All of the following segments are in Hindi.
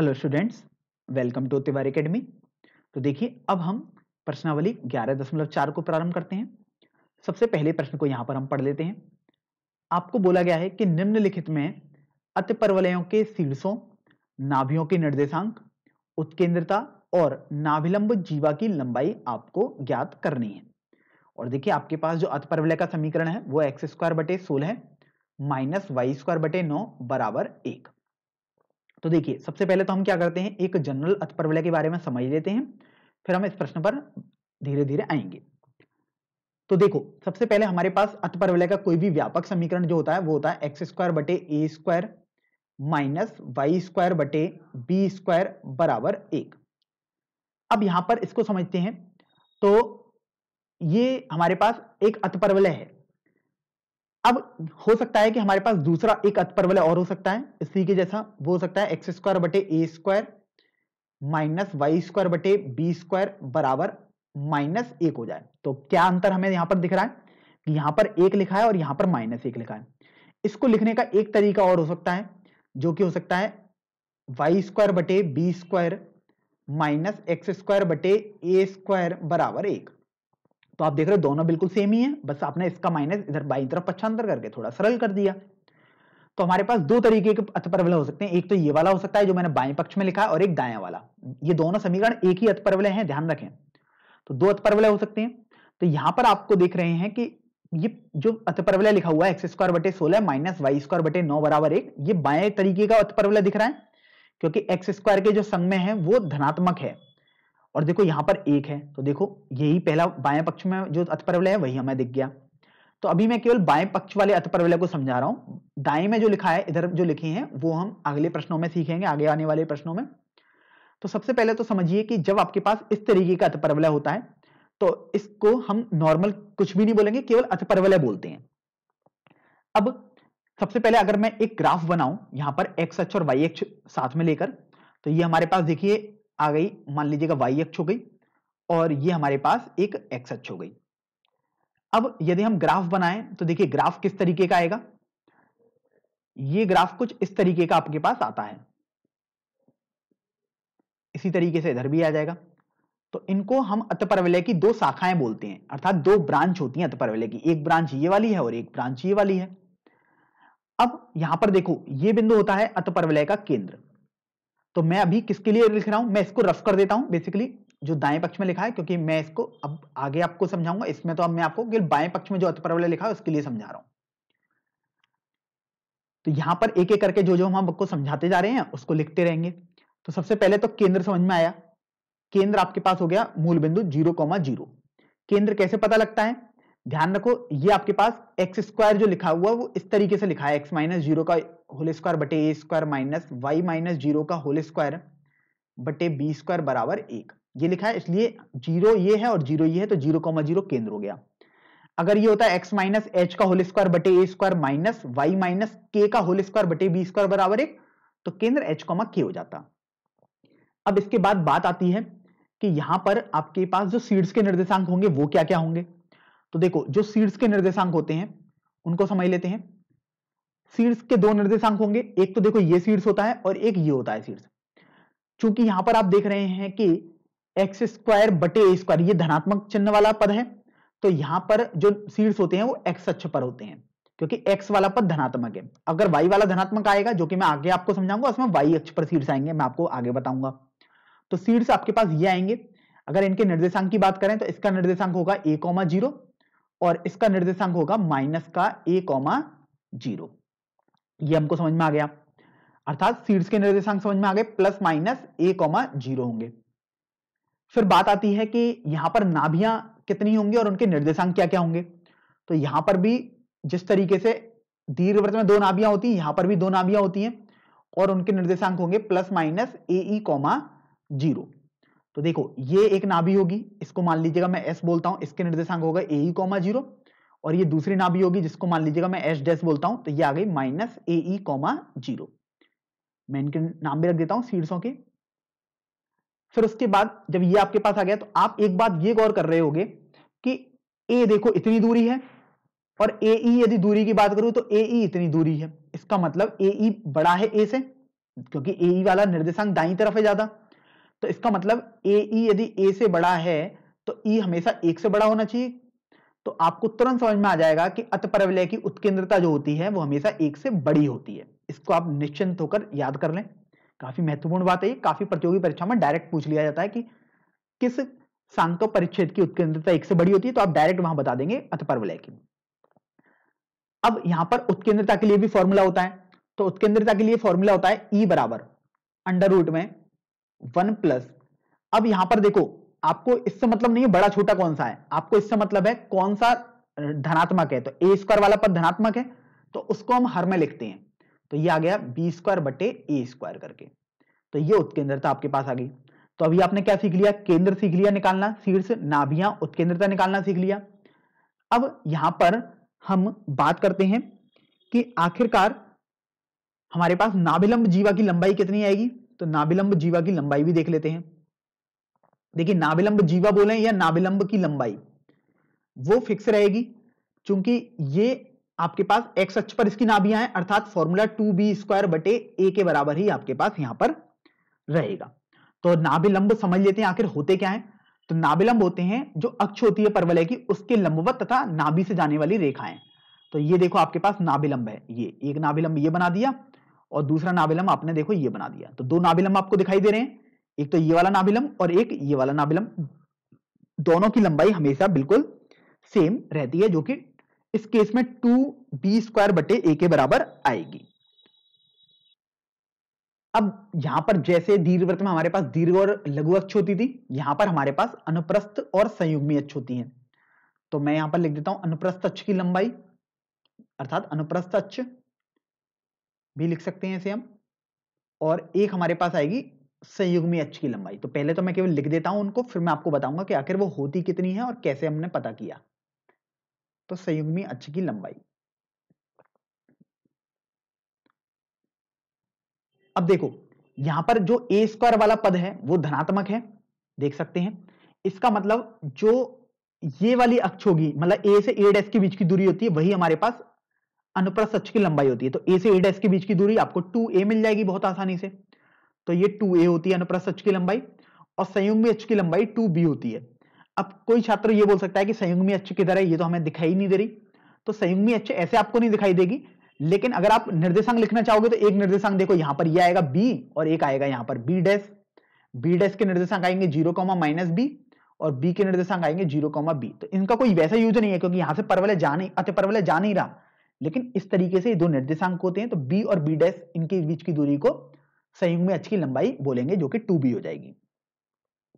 hello students welcome to Tiwari Academy तो देखिए अब हम प्रश्नावली ग्यारह दशमलव चार को प्रारंभ करते हैं सबसे पहले प्रश्न को यहाँ पर हम पढ़ लेते हैं आपको बोला गया है कि निम्नलिखित में अति परवलयों के शीर्षों नाभियों के निर्देशांक उत्केंद्रता और नाभिलंब जीवा की लंबाई आपको ज्ञात करनी है और देखिए आपके पास जो अति परवलय का समीकरण है वो एक्स स्क्वायर बटे सोलह माइनस वाई स्क्वायर बटे नौ बराबर एक तो देखिए सबसे पहले तो हम क्या करते हैं एक जनरल अथपर्वलय के बारे में समझ लेते हैं फिर हम इस प्रश्न पर धीरे धीरे आएंगे तो देखो सबसे पहले हमारे पास अथपर्वलय का कोई भी व्यापक समीकरण जो होता है वो होता है एक्स स्क्वायर बटे a square minus y square बटे बी स्क्वायर बराबर एक अब यहां पर इसको समझते हैं तो ये हमारे पास एक अथपर्वलय है अब हो सकता है कि हमारे पास दूसरा एक वाले और हो सकता है इसी के जैसा वो हो सकता है एक्स स्क्वायर बटे a square minus y square बटे बी स्क्वायर बराबर माइनस एक हो जाए तो क्या अंतर हमें यहां पर दिख रहा है यहां पर एक लिखा है और यहां पर माइनस एक लिखा है इसको लिखने का एक तरीका और हो सकता है जो कि हो सकता है वाई स्क्वायर बटे b square minus x square बटे ए स्क्वायर बराबर एक तो आप देख रहे हो दोनों बिल्कुल सेम ही है बस आपने इसका माइनस इधर बाई तरफ पक्षांतर करके थोड़ा सरल कर दिया तो हमारे पास दो तरीके के अतपरवलय हो सकते हैं एक तो ये वाला हो सकता है जो मैंने बाएं पक्ष में लिखा है और एक दाया वाला ये दोनों समीकरण एक ही अतपरवलय हैं ध्यान रखें तो दो अतपरवलय हो सकते हैं तो यहां पर आपको देख रहे हैं कि ये जो अतपरवल लिखा हुआ है एक्स स्क्वायर बटे सोलह माइनस वाई स्क्वायर बटे नौ बराबर एक ये बाएं तरीके का अतपरवलय दिख रहा है क्योंकि एक्स स्क्वायर के जो संग में है वो धनात्मक है और देखो यहाँ पर एक है तो देखो यही पहला बाएं पक्ष में जो अतपरवलय है वही हमें दिख गया तो अभी मैं केवल बाएं पक्ष वाले अतपरवलय को समझा रहा हूं दाएं में जो लिखा है इधर जो लिखे हैं वो हम अगले प्रश्नों में सीखेंगे आगे आने वाले प्रश्नों में तो सबसे पहले तो समझिए कि जब आपके पास इस तरीके का अतपरवलय होता है तो इसको हम नॉर्मल कुछ भी नहीं बोलेंगे केवल अतपरवलय बोलते हैं अब सबसे पहले अगर मैं एक ग्राफ बनाऊं यहां पर एक्स अक्ष और वाई अक्ष साथ में लेकर तो ये हमारे पास देखिए आ गई मान लीजिएगा वाई अक्ष हो गई और ये हमारे पास एक एक्स अक्ष हो गई अब यदि हम ग्राफ बनाएं तो देखिए ग्राफ किस तरीके का आएगा ये ग्राफ कुछ इस तरीके का आपके पास आता है इसी तरीके से इधर भी आ जाएगा तो इनको हम अतपरवलय की दो शाखाएं बोलते हैं अर्थात दो ब्रांच होती हैं अतपरवलय की एक ब्रांच ये वाली है और एक ब्रांच ये वाली है अब यहां पर देखो ये बिंदु होता है अतपरवलय का केंद्र तो मैं अभी किसके लिए लिख रहा हूं मैं इसको रफ कर देता हूं बेसिकली जो दाएं पक्ष में लिखा है क्योंकि मैं इसको अब आगे आपको समझाऊंगा इसमें तो अब मैं आपको बाएं पक्ष में जो वाले लिखा है उसके लिए समझा रहा हूं तो यहां पर एक एक करके जो जो हम आपको समझाते जा रहे हैं उसको लिखते रहेंगे तो सबसे पहले तो केंद्र समझ में आया केंद्र आपके पास हो गया मूल बिंदु जीरो कॉमा जीरो केंद्र कैसे पता लगता है ध्यान रखो ये आपके पास एक्स स्क्वायर जो लिखा हुआ वो इस तरीके से लिखा है एक्स माइनस जीरो का होल स्क्वायर बटे a square minus y minus zero का होल स्क्वायर बटे बी स्क्वायर बराबर एक ये लिखा है इसलिए जीरो ये है और जीरो ये है तो जीरो कॉमा जीरो केंद्र हो गया अगर ये होता है एक्स माइनस एच का होल स्क्वायर बटे a square minus y minus k का होल स्क्वायर बटे बी स्क्वायर बराबर एक तो केंद्र एच कॉमा के हो जाता अब इसके बाद बात आती है कि यहां पर आपके पास जो सीड्स के निर्देशांक होंगे वो क्या क्या होंगे तो देखो जो सीड्स के निर्देशांक होते हैं उनको समझ लेते हैं शीर्ष के दो निर्देशांक होंगे एक तो देखो ये शीर्ष होता है और एक ये होता है शीर्ष चूंकि यहां पर आप देख रहे हैं कि एक्स स्क्वायर बटे ए स्क्वायर ये धनात्मक चिन्ह वाला पद है तो यहां पर जो शीर्ष होते हैं वो एक्स अक्ष पर होते हैं क्योंकि x वाला पद धनात्मक है अगर y वाला धनात्मक आएगा जो कि मैं आगे आपको समझाऊंगा उसमें y अक्ष पर शीर्ष आएंगे मैं आपको आगे बताऊंगा तो शीर्ष आपके पास ये आएंगे अगर इनके निर्देशांक की बात करें तो इसका निर्देशांक होगा ए कॉमा जीरो और इसका निर्देशांक होगा माइनस का ए कॉमा जीरो ये हमको समझ में आ गया अर्थात सीड्स के निर्देशांक समझ में आ गए plus minus a comma zero होंगे फिर बात आती है कि यहां पर नाभिया कितनी होंगी और उनके निर्देशांक क्या क्या होंगे तो यहां पर भी जिस तरीके से दीर्घवृत्त में दो नाभियां होती हैं यहां पर भी दो नाभियां होती हैं और उनके निर्देशांक होंगे plus minus a e comma zero तो देखो ये एक नाभि होगी इसको मान लीजिएगा मैं एस बोलता हूं इसके निर्देशांक होगा ए ई कॉमा जीरो और ये दूसरी नाभि होगी जिसको मान लीजिएगा मैं एच डैश बोलता हूं तो ये आ गई minus a e comma zero मैं इनके नाम भी रख देता हूं शीर्षों के फिर उसके बाद जब ये आपके पास आ गया तो आप एक बात ये गौर कर रहे होगे कि ए देखो इतनी दूरी है और ए ई e यदि दूरी की बात करूं तो ए ई e इतनी दूरी है इसका मतलब ए ई e बड़ा है ए से क्योंकि ए ई वाला निर्देशांक दाई तरफ है ज्यादा तो इसका मतलब ए ई यदि ए से बड़ा है तो ई हमेशा एक से बड़ा होना चाहिए तो आपको तुरंत समझ में आ जाएगा कि अत अतपरवलय की उत्केंद्रता जो होती है वो हमेशा एक से बड़ी होती है इसको आप निश्चिंत होकर याद कर लें काफी महत्वपूर्ण बात है काफी प्रतियोगी परीक्षा में डायरेक्ट पूछ लिया जाता है कि किस सांको परिच्छेद की उत्केंद्रता एक से बड़ी होती है तो आप डायरेक्ट वहां बता देंगे अत अतपरवलय की अब यहां पर उत्केंद्रता के लिए भी फॉर्मूला होता है तो उत्केंद्रता के लिए फॉर्मूला होता है ई e बराबर अंडर रूट में वन प्लस अब यहां पर देखो आपको इससे मतलब नहीं है बड़ा छोटा कौन सा है आपको इससे मतलब है कौन सा धनात्मक है तो ए स्क्वायर वाला पद धनात्मक है तो उसको हम हर में लिखते हैं तो ये आ गया बी स्क्वायर बटे ए स्क्वायर करके तो ये उत्केंद्रता आपके पास आ गई तो अभी आपने क्या सीख लिया केंद्र सीख लिया निकालना शीर्ष नाभिया उत्केंद्रता निकालना सीख लिया अब यहां पर हम बात करते हैं कि आखिरकार हमारे पास नाभिलंब जीवा की लंबाई कितनी आएगी तो नाभिलंब जीवा की लंबाई भी देख लेते हैं देखिए नाभिलंब जीवा बोले या नाभिलंब की लंबाई वो फिक्स रहेगी क्योंकि ये आपके पास एक्स अक्ष पर इसकी नाभियां हैं अर्थात फॉर्मूला टू बी स्क्वायर बटे ए के बराबर ही आपके पास यहां पर रहेगा तो नाभिलंब समझ लेते हैं आखिर होते क्या है तो नाभिलंब होते हैं जो अक्ष होती है परवलय की उसके लंबवत तथा नाभि से जाने वाली रेखाएं तो ये देखो आपके पास नाभिलंब है ये एक नाभिलंब ये बना दिया और दूसरा नाभिलंब आपने देखो ये बना दिया तो दो नाभिलंब आपको दिखाई दे रहे हैं एक तो ये वाला नाभिलम और एक ये वाला नाबिलम दोनों की लंबाई हमेशा बिल्कुल सेम रहती है जो कि इस केस में टू बी स्क्वायर बटे ए के बराबर आएगी अब यहां पर जैसे दीर्घवृत्त में हमारे पास दीर्घ और लघु अक्ष होती थी यहां पर हमारे पास अनुप्रस्थ और संयुग्मी अक्ष होती हैं तो मैं यहां पर लिख देता हूं अनुप्रस्थ अक्ष की लंबाई अर्थात अनुप्रस्थ अक्ष भी लिख सकते हैं इसे हम और एक हमारे पास आएगी संयुग्मी अक्ष की लंबाई तो पहले तो मैं केवल लिख देता हूं उनको फिर मैं आपको बताऊंगा कि आखिर वो होती कितनी है और कैसे हमने पता किया तो संयुग्मी अक्ष की लंबाई अब देखो यहां पर जो ए स्क्वायर वाला पद है वो धनात्मक है देख सकते हैं इसका मतलब जो ये वाली अक्ष होगी मतलब ए से ए डैश के बीच की दूरी होती है वही हमारे पास अनुप्रस्थ अक्ष की लंबाई होती है तो ए से ए डैश के बीच की दूरी आपको टू ए मिल जाएगी बहुत आसानी से तो ये टू ए होती है अनुप्रस्थ अच की लंबाई और संयुग्मी अच की लंबाई टू बी होती है अब कोई छात्र ये बोल सकता है कि संयुग्मी अच्छ किधर है ये तो हमें दिखाई नहीं दे रही तो संयुग्मी अच ऐसे आपको नहीं दिखाई देगी लेकिन अगर आप निर्देशांक लिखना चाहोगे तो एक निर्देशांक देखो यहां पर ये आएगा बी और एक आएगा यहां पर बी डैश बी डैश के निर्देशांक आएंगे जीरो कॉमा माइनस बी और बी के निर्देशांक आएंगे जीरो कॉमा बी तो इनका कोई वैसा यूज नहीं है क्योंकि यहां से परवलय जा नहीं अति परवलय जा नहीं रहा लेकिन इस तरीके से ये दो निर्देशांक होते हैं तो बी और बी डैश इनके बीच की दूरी को संयुग में एच की लंबाई बोलेंगे जो कि टू बी हो जाएगी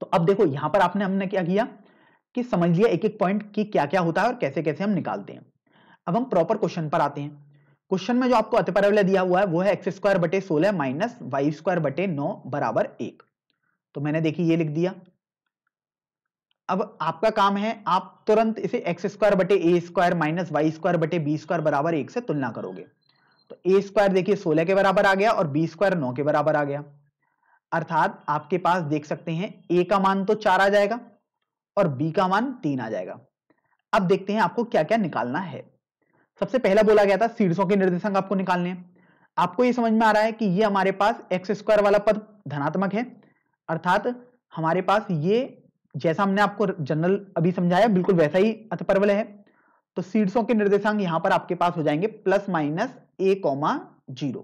तो अब देखो यहां पर आपने हमने क्या किया कि समझ लिया एक एक पॉइंट की क्या क्या होता है और कैसे कैसे हम निकालते हैं अब हम प्रॉपर क्वेश्चन पर आते हैं क्वेश्चन में जो आपको अतिपरवलय दिया हुआ है वो है एक्स स्क्वायर बटे सोलह माइनस वाई स्क्वायर बटे नौ बराबर एक तो मैंने देखिए ये लिख दिया अब आपका काम है आप तुरंत इसे एक्स स्क्वायर बटे a square minus y square बटे बी स्क्वायर बराबर एक से तुलना करोगे तो ए स्क्वायर देखिए सोलह के बराबर आ गया और बी स्क्वायर नौ के बराबर आ गया अर्थात आपके पास देख सकते हैं ए का मान तो चार आ जाएगा और बी का मान तीन आ जाएगा अब देखते हैं आपको क्या क्या निकालना है सबसे पहला बोला गया था शीर्षों के निर्देशांक आपको निकालने आपको ये समझ में आ रहा है कि ये हमारे पास एक्स स्क्वायर वाला पद धनात्मक है अर्थात हमारे पास ये जैसा हमने आपको जनरल अभी समझाया बिल्कुल वैसा ही अथपर्वल है तो शीर्षों के निर्देशांक यहां पर आपके पास हो जाएंगे plus minus a comma zero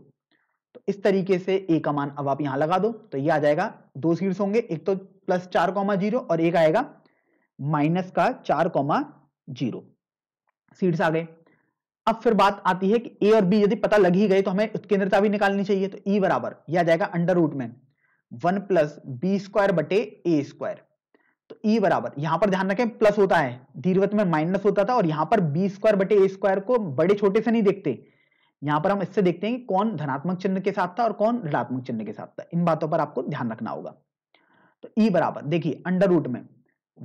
तो इस तरीके से ए का मान अब आप यहां लगा दो तो ये आ जाएगा दो सीट्स होंगे एक तो प्लस चार कॉमा जीरो और एक आएगा माइनस का चार कॉमा जीरो सीट्स आ गए अब फिर बात आती है कि ए और बी यदि पता लग ही गए तो हमें उत्केंद्रता भी निकालनी चाहिए तो ई e बराबर यह आ जाएगा अंडर रूट में वन प्लस बी स्क्वायर बटे ए स्क्वायर तो ई e बराबर यहां पर ध्यान रखें प्लस होता है दीर्घवत में माइनस होता था और यहां पर बी स्क्वायर बटे ए स्क्वायर को बड़े छोटे से नहीं देखते यहां पर हम इससे देखते हैं कौन धनात्मक चिन्ह के साथ था और कौन ऋणात्मक चिन्ह के साथ था इन बातों पर आपको ध्यान रखना होगा तो ई e बराबर देखिए अंडर रूट में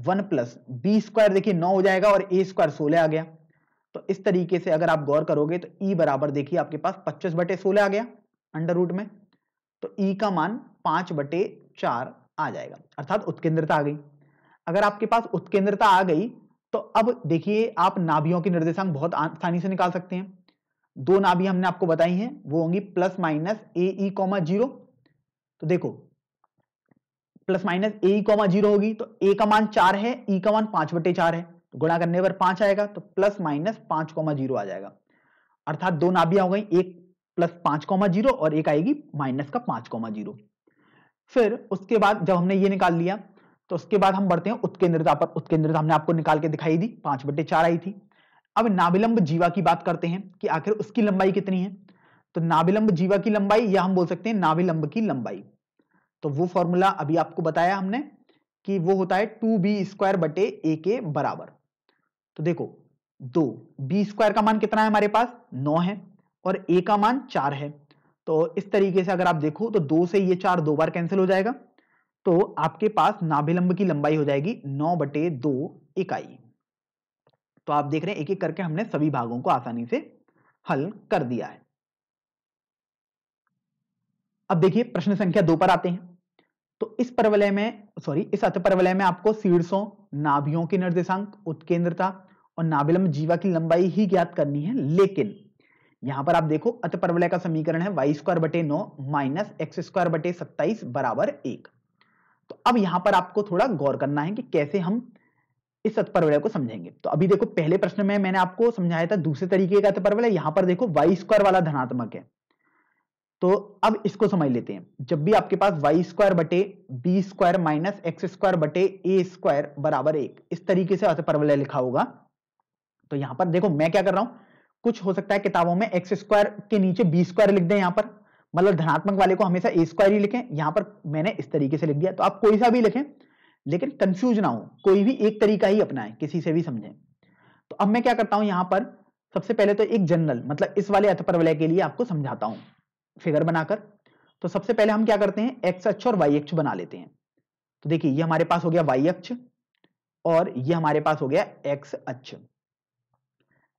वन प्लस बी स्क्वायर देखिए नौ हो जाएगा और ए स्क्वायर सोलह आ गया तो इस तरीके से अगर आप गौर करोगे तो ई e बराबर देखिए आपके पास पच्चीस बटे सोलह आ गया अंडर रूट में तो ई e का मान पांच बटे चार आ जाएगा अर्थात उत्केंद्रता आ गई अगर आपके पास उत्केंद्रता आ गई तो अब देखिए आप नाभियों की निर्देशांक बहुत आसानी से निकाल सकते हैं दो नाभी हमने आपको बताई हैं वो होंगी plus minus a e comma zero तो देखो plus minus a comma zero होगी तो ए का मान चार है ई e का मान पांच बटे चार है तो गुणा करने पर पांच आएगा तो प्लस माइनस पांच कॉमा जीरो आ जाएगा अर्थात दो नाभियां हो गई एक प्लस पांच कॉमा जीरो और एक आएगी माइनस का पांच कॉमा जीरो फिर उसके बाद जब हमने ये निकाल लिया तो उसके बाद हम बढ़ते हैं उत्केंद्रता पर उत्केंद्रता हमने आपको निकाल के दिखाई दी पांच बटे चार आई थी अब नाबिलंब जीवा की बात करते हैं कि आखिर उसकी लंबाई कितनी है तो नाबिलंब जीवा की लंबाई या हम बोल सकते हैं नाबिलंब की लंबाई तो वो फॉर्मूला अभी आपको बताया हमने कि वो होता है टू बी स्क्वायर बटे ए के बराबर तो देखो दो बी स्क्वायर का मान कितना है हमारे पास नौ है और ए का मान चार है तो इस तरीके से अगर आप देखो तो दो से ये चार दो बार कैंसिल हो जाएगा तो आपके पास नाभिलंब की लंबाई हो जाएगी नौ बटे दो इकाई तो आप देख रहे हैं एक एक करके हमने सभी भागों को आसानी से हल कर दिया है अब देखिए प्रश्न संख्या दो पर आते हैं तो इस परवलय में सॉरी इस अत परवलय में आपको शीर्षों नाभियों की निर्देशांक उत्केंद्रता और नाभिलंब जीवा की लंबाई ही ज्ञात करनी है लेकिन यहां पर आप देखो अत परवलय का समीकरण है वाई स्क्वायर बटे नौ माइनस एक्स स्क्वायर बटे सत्ताईस बराबर एक तो अब यहां पर आपको थोड़ा गौर करना है कि कैसे हम इस तत्परवलय को समझेंगे तो अभी देखो पहले प्रश्न में मैंने आपको समझाया था दूसरे तरीके का तत्परवलय यहां पर देखो वाई स्क्वायर वाला धनात्मक है तो अब इसको समझ लेते हैं जब भी आपके पास वाई स्क्वायर बटे b square minus x square बटे ए स्क्वायर बराबर एक इस तरीके से परवलय लिखा होगा तो यहां पर देखो मैं क्या कर रहा हूं कुछ हो सकता है किताबों में एक्स स्क्वायर के नीचे बी स्क्वायर लिख दें यहां पर मतलब धनात्मक वाले को हमेशा ए स्क्वायर ही लिखें यहां पर मैंने इस तरीके से लिख दिया तो आप कोई सा भी लिखें लेकिन कंफ्यूज ना हो कोई भी एक तरीका ही अपनाए किसी से भी समझें तो अब मैं क्या करता हूं यहां पर सबसे पहले तो एक जनरल मतलब इस वाले प्रवलय के लिए आपको समझाता हूं फिगर बनाकर तो सबसे पहले हम क्या करते हैं एक्स अक्ष और वाई अक्ष बना लेते हैं तो देखिए ये हमारे पास हो गया वाई अक्ष और ये हमारे पास हो गया एक्स अक्ष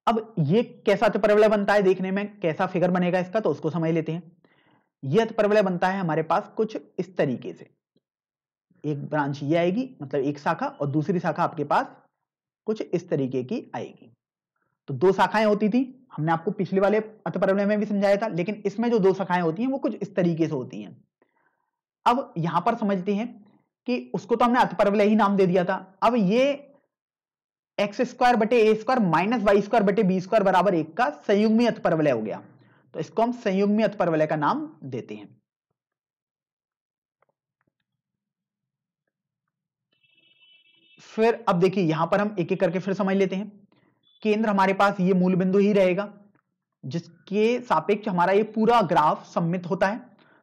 अब ये कैसा प्रवलय बनता है देखने में कैसा फिगर बनेगा इसका तो उसको समझ लेते हैं अथ प्रवलय बनता है हमारे पास कुछ इस तरीके से एक ब्रांच ये आएगी मतलब एक शाखा और दूसरी शाखा आपके पास कुछ इस तरीके की आएगी तो दो शाखाएं होती थी हमने आपको पिछले वाले अतपर्वलय में भी समझाया था लेकिन इसमें जो दो शाखाएं होती हैं वो कुछ इस तरीके से होती हैं अब यहां पर समझते हैं कि उसको तो हमने अतपर्वलय ही नाम दे दिया था अब ये एक्स स्क्वायर बटे a square minus y square बटे बी स्क्वायर बराबर एक का संयुग्मी अतपर्वलय हो गया तो इसको हम संयुग्मी अतपर्वलय का नाम देते हैं फिर अब देखिए यहां पर हम एक एक करके फिर समझ लेते हैं केंद्र हमारे पास ये मूल बिंदु ही रहेगा जिसके सापेक्ष हमारा ये पूरा ग्राफ सम्मित होता है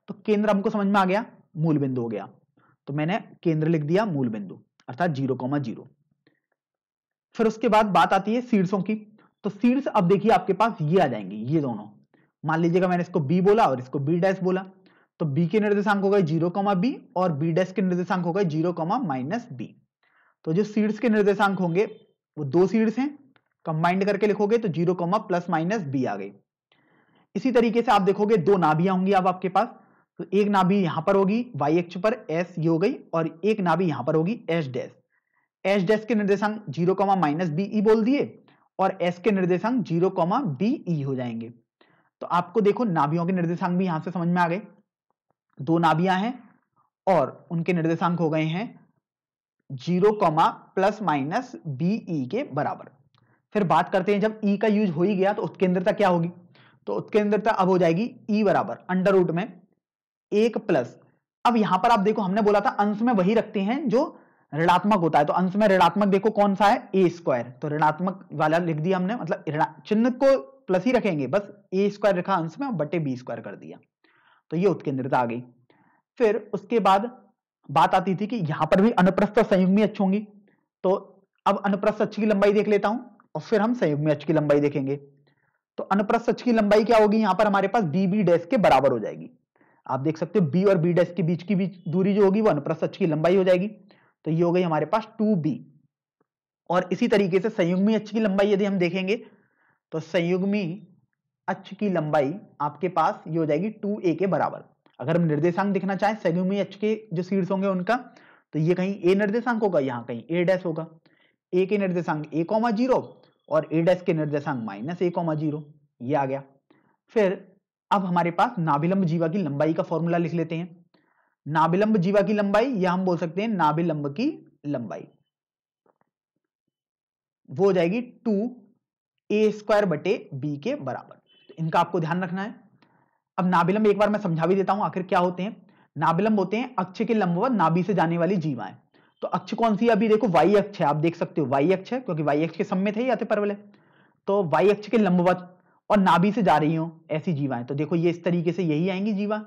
तो केंद्र हमको समझ में आ गया मूल बिंदु हो गया तो मैंने केंद्र लिख दिया मूल बिंदु अर्थात जीरो कॉमा जीरो फिर उसके बाद बात आती है शीर्षों की तो शीर्ष अब देखिए आपके पास ये आ जाएंगे ये दोनों मान लीजिएगा मैंने इसको बी बोला और इसको बी डैश बोला तो बी के निर्देशांक हो गए जीरो कॉमा बी और बी डैश के निर्देशांक हो गए जीरो कॉमा माइनस बी तो जो सीड्स के निर्देशांक होंगे वो दो सीड्स हैं कंबाइंड करके लिखोगे तो zero comma plus minus b आ गई इसी तरीके से आप देखोगे दो नाभियां होंगी अब आपके पास तो एक नाभि यहां पर होगी वाई एक्स पर एस ये हो गई और एक नाभि यहां पर होगी एस डैश एस डैश के निर्देशांक zero comma minus b e बोल दिए और एस के निर्देशांक जीरो कॉमा बी ई हो जाएंगे तो आपको देखो नाभियों के निर्देशांक भी यहां से समझ में आ गए दो नाभियां हैं और उनके निर्देशांक हो गए हैं zero comma plus minus b e के बराबर फिर बात करते हैं जब ई का यूज हो ही गया तो उत्केंद्रता क्या होगी तो उत्केंद्रता अब हो जाएगी ई बराबर अंडर रूट में एक प्लस अब यहां पर आप देखो हमने बोला था अंश में वही रखते हैं जो ऋणात्मक होता है तो अंश में ऋणात्मक देखो कौन सा है ए स्क्वायर तो ऋणात्मक वाला लिख दिया हमने मतलब चिन्ह को प्लस ही रखेंगे बस ए स्क्वायर रखा अंश में बटे बी स्क्वायर कर दिया तो ये उत्केंद्रता आ गई फिर उसके बाद बात आती थी कि यहां पर भी अनुप्रस्थ और संयुग्मी अच होंगी तो अब अनुप्रस्थ अच्छ की लंबाई देख लेता हूं और फिर हम संयुग्मी अच्छ की लंबाई देखेंगे तो अनुप्रस्थ अच्छ की लंबाई क्या होगी यहां पर हमारे पास बी बी डैश के बराबर हो जाएगी आप देख सकते हो बी और बी डैश के बीच की बीच दूरी जो होगी वो अनुप्रस्थ अच्छ की लंबाई हो जाएगी तो ये हो गई हमारे पास टू बी और इसी तरीके से संयुग्मी अच्छ की लंबाई यदि हम देखेंगे तो संयुग्मी अच्छ की लंबाई आपके पास ये हो जाएगी टू ए के बराबर अगर हम निर्देशांक दिखना चाहें सेगुमी एच के जो सीड्स होंगे उनका तो ये कहीं ए निर्देशांक होगा यहाँ कहीं ए डैश होगा ए के निर्देशांक ए कॉमा जीरो और ए डैश के निर्देशांक माइनस ए कॉमा जीरो ये आ गया फिर अब हमारे पास नाभिलंब जीवा की लंबाई का फॉर्मूला लिख लेते हैं नाभिलंब जीवा की लंबाई या हम बोल सकते हैं नाभिलंब की लंबाई वो हो जाएगी टू ए स्क्वायर बटे बी के बराबर तो इनका आपको ध्यान रखना है अब नाभिलंब एक बार मैं समझा भी देता हूं आखिर क्या होते हैं नाभिलंब होते हैं अक्ष के लंबवत नाभि से जाने वाली जीवाएं तो अक्ष कौन सी अभी देखो वाई अक्ष है आप देख सकते हो वाई अक्ष है क्योंकि वाई अक्ष के सम्मे थे या परवल तो वाई अक्ष के लंबवत और नाभि से जा रही हो ऐसी जीवाएं तो देखो ये इस तरीके से यही आएंगी जीवा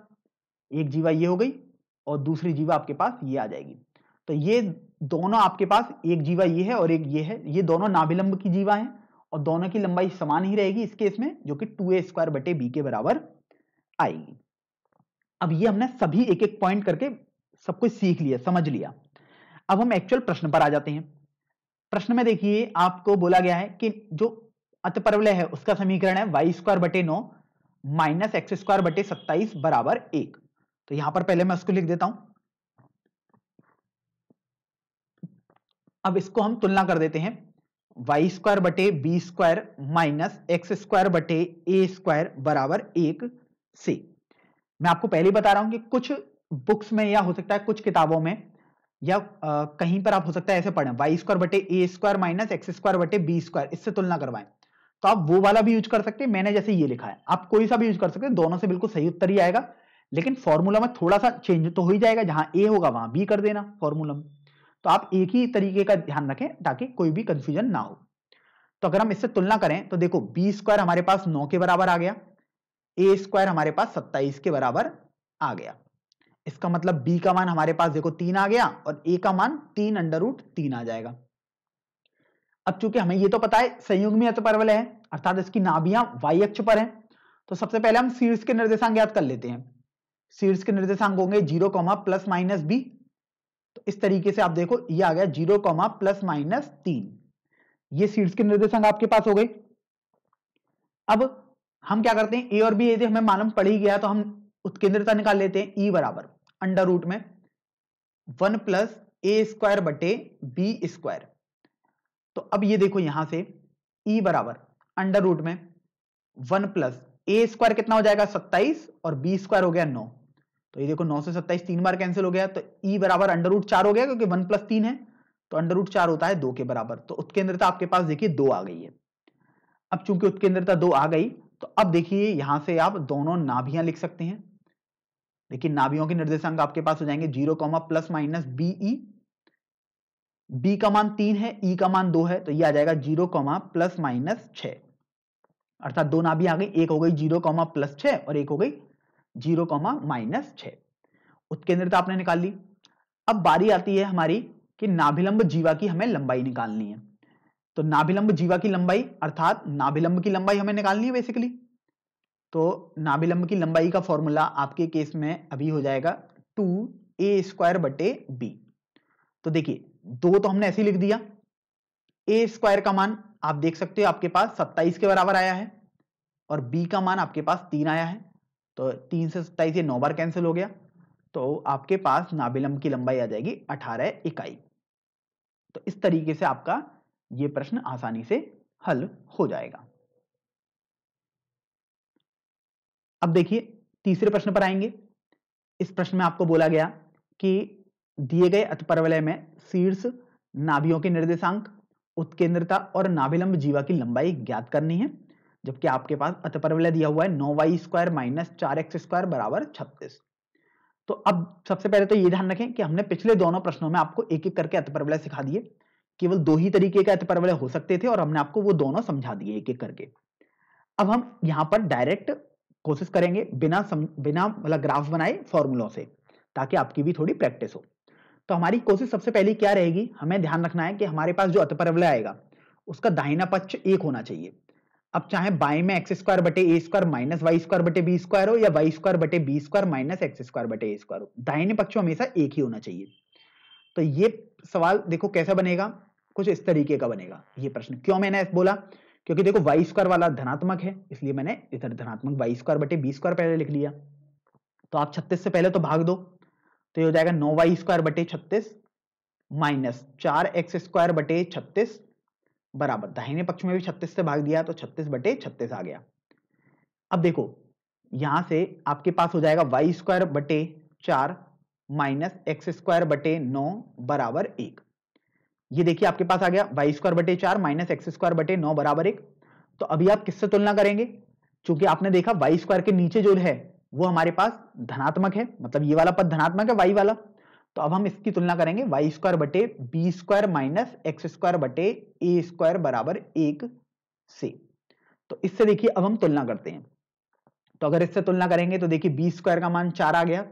एक जीवा ये हो गई और दूसरी जीवा आपके पास ये आ जाएगी तो ये दोनों आपके पास एक जीवा ये है और एक ये है ये दोनों नाभिलंब की जीवा है और दोनों की लंबाई समान ही रहेगी इसके इसमें जो कि टू ए स्क्वायर बटे बी के बराबर आएगी अब ये हमने सभी एक एक पॉइंट करके सब कुछ सीख लिया समझ लिया अब हम एक्चुअल प्रश्न पर आ जाते हैं प्रश्न में देखिए आपको बोला गया है कि जो अतपरवलय है उसका समीकरण है वाई स्क्वायर बटे नौ माइनस एक्स स्क्वायर बटे सत्ताईस बराबर एक तो यहां पर पहले मैं उसको लिख देता हूं अब इसको हम तुलना कर देते हैं वाई स्क्वायर बटे b square minus x square बटे ए स्क्वायर बराबर एक सी मैं आपको पहले ही बता रहा हूं कि कुछ बुक्स में या हो सकता है कुछ किताबों में या आ, कहीं पर आप हो सकता है ऐसे पढ़ें वाई स्क्वायर बटे a square minus x square बटे बी स्क्वायर इससे तुलना करवाएं तो आप वो वाला भी यूज कर सकते हैं मैंने जैसे ये लिखा है आप कोई सा भी यूज कर सकते हैं दोनों से बिल्कुल सही उत्तर ही आएगा लेकिन फॉर्मूला में थोड़ा सा चेंज तो हो ही जाएगा जहां ए होगा वहां बी कर देना फॉर्मूला में तो आप एक ही तरीके का ध्यान रखें ताकि कोई भी कंफ्यूजन ना हो तो अगर हम इससे तुलना करें तो देखो बी स्क्वायर हमारे पास नौ के बराबर आ गया ए स्क्वायर हमारे पास सत्ताईस के बराबर आ गया इसका मतलब बी का मान हमारे पास देखो तीन आ गया और ए का मान तीन अंडर रूट तीन आ जाएगा अब चूंकि हमें ये तो पता है संयुग में अतपरवल है अर्थात इसकी नाभियां वाई अक्ष पर है तो सबसे पहले हम शीर्ष के निर्देशांक याद कर लेते हैं शीर्ष के निर्देशांक होंगे zero comma plus minus b तो इस तरीके से आप देखो ये आ गया जीरो कॉमा प्लस माइनस तीन ये शीर्ष के निर्देशांक आपके पास हो गए अब हम क्या करते हैं ए और बी यदि हमें मालूम पड़ ही गया तो हम उत्केंद्रता निकाल लेते हैं ई e बराबर अंडर रूट में वन प्लस ए स्क्वायर बटे बी स्क्वायर तो अब ये देखो यहां से ई e बराबर अंडर रूट में वन प्लस ए स्क्वायर कितना हो जाएगा सत्ताईस और बी स्क्वायर हो गया नौ तो ये देखो नौ से सत्ताईस तीन बार कैंसिल हो गया तो ई e बराबर अंडर रूट चार हो गया क्योंकि वन प्लस तीन है तो अंडर रूट चार होता है दो के बराबर तो उत्केंद्रता आपके पास देखिए दो आ गई है अब चूंकि उत्केंद्रता दो आ गई तो अब देखिए यहां से आप दोनों नाभियां लिख सकते हैं लेकिन नाभियों के निर्देशांक आपके पास हो जाएंगे zero comma plus minus b e b का मान तीन है ई e का मान दो है तो ये आ जाएगा जीरो कॉमा प्लस माइनस छ अर्थात दो नाभी आ गई एक हो गई जीरो कॉमा प्लस छ और एक हो गई जीरो कॉमा माइनस छ उत्केंद्रता तो आपने निकाल ली अब बारी आती है हमारी कि नाभिलंब जीवा की हमें लंबाई निकालनी है तो नाभिलंब जीवा की लंबाई अर्थात नाभिलंब की लंबाई हमें निकालनी है बेसिकली तो नाभिलंब की लंबाई का फॉर्मूला आपके केस में अभी हो जाएगा टू ए स्क्वायर बटे बी तो देखिए दो तो हमने ऐसे लिख दिया ए स्क्वायर का मान आप देख सकते हो आपके पास सत्ताईस के बराबर आया है और बी का मान आपके पास तीन आया है तो तीन से सत्ताईस ये नौ बार कैंसिल हो गया तो आपके पास नाभिलंब की लंबाई आ जाएगी अठारह इकाई तो इस तरीके से आपका ये प्रश्न आसानी से हल हो जाएगा अब देखिए तीसरे प्रश्न पर आएंगे इस प्रश्न में आपको बोला गया कि दिए गए अतपरवलय में शीर्ष नाभियों के निर्देशांक उत्केंद्रता और नाभिलंब जीवा की लंबाई ज्ञात करनी है जबकि आपके पास अतपरवलय दिया हुआ है नौ वाई स्क्वायर माइनस चार एक्स स्क्वायर बराबर छत्तीस तो अब सबसे पहले तो ये ध्यान रखें कि हमने पिछले दोनों प्रश्नों में आपको एक एक करके अतपरवलय सिखा दिए केवल दो ही तरीके का अति अतिपरवलय हो सकते थे और हमने आपको वो दोनों समझा दिए एक एक करके अब हम यहां पर डायरेक्ट कोशिश करेंगे बिना सम, बिना मतलब ग्राफ बनाए फॉर्मूलों से ताकि आपकी भी थोड़ी प्रैक्टिस हो तो हमारी कोशिश सबसे पहले क्या रहेगी हमें ध्यान रखना है कि हमारे पास जो अति अतपरवलय आएगा उसका दाहिना पक्ष एक होना चाहिए अब चाहे बाएं में एक्स स्क्वायर बटे a square minus y square बटे बी स्क्वायर हो या वाई स्क्वायर बटे b square minus x square बटे ए स्क्वायर हो दाहिने पक्ष हमेशा एक ही होना चाहिए तो ये सवाल देखो कैसा बनेगा कुछ इस तरीके का बनेगा ये प्रश्न क्यों मैंने बोला क्योंकि देखो वाई स्क्वायर वाला धनात्मक है इसलिए मैंने इधर धनात्मक वाई स्क्वायर बटे बी स्क्वायर पहले लिख लिया तो आप छत्तीस से पहले तो भाग दो तो ये हो जाएगा नौ वाई स्क्वायर बटे छत्तीस माइनस चार एक्स स्क्वायर बटे छत्तीस बराबर दाहिने पक्ष में भी छत्तीस से भाग दिया तो छत्तीस बटे छत्तीस आ गया अब देखो यहां से आपके पास हो जाएगा वाई स्क्वायर बटे चार माइनस एक्स स्क्वायर बटे नौ बराबर एक ये देखिए आपके पास आ गया वाई स्क्वायर बटे चार माइनस एक्स स्क्वायर बटे नौ बराबर एक तो अभी आप किससे तुलना करेंगे क्योंकि आपने देखा वाई स्क्वायर के नीचे जो है वो हमारे पास धनात्मक है मतलब ये वाला पद धनात्मक है वाई वाला तो अब हम इसकी तुलना करेंगे वाई स्क्वायर बटे b square minus x square बटे ए स्क्वायर बराबर एक से तो इससे देखिए अब हम तुलना करते हैं तो अगर इससे तुलना करेंगे तो देखिए बी स्क्वायर का मान चार आ गया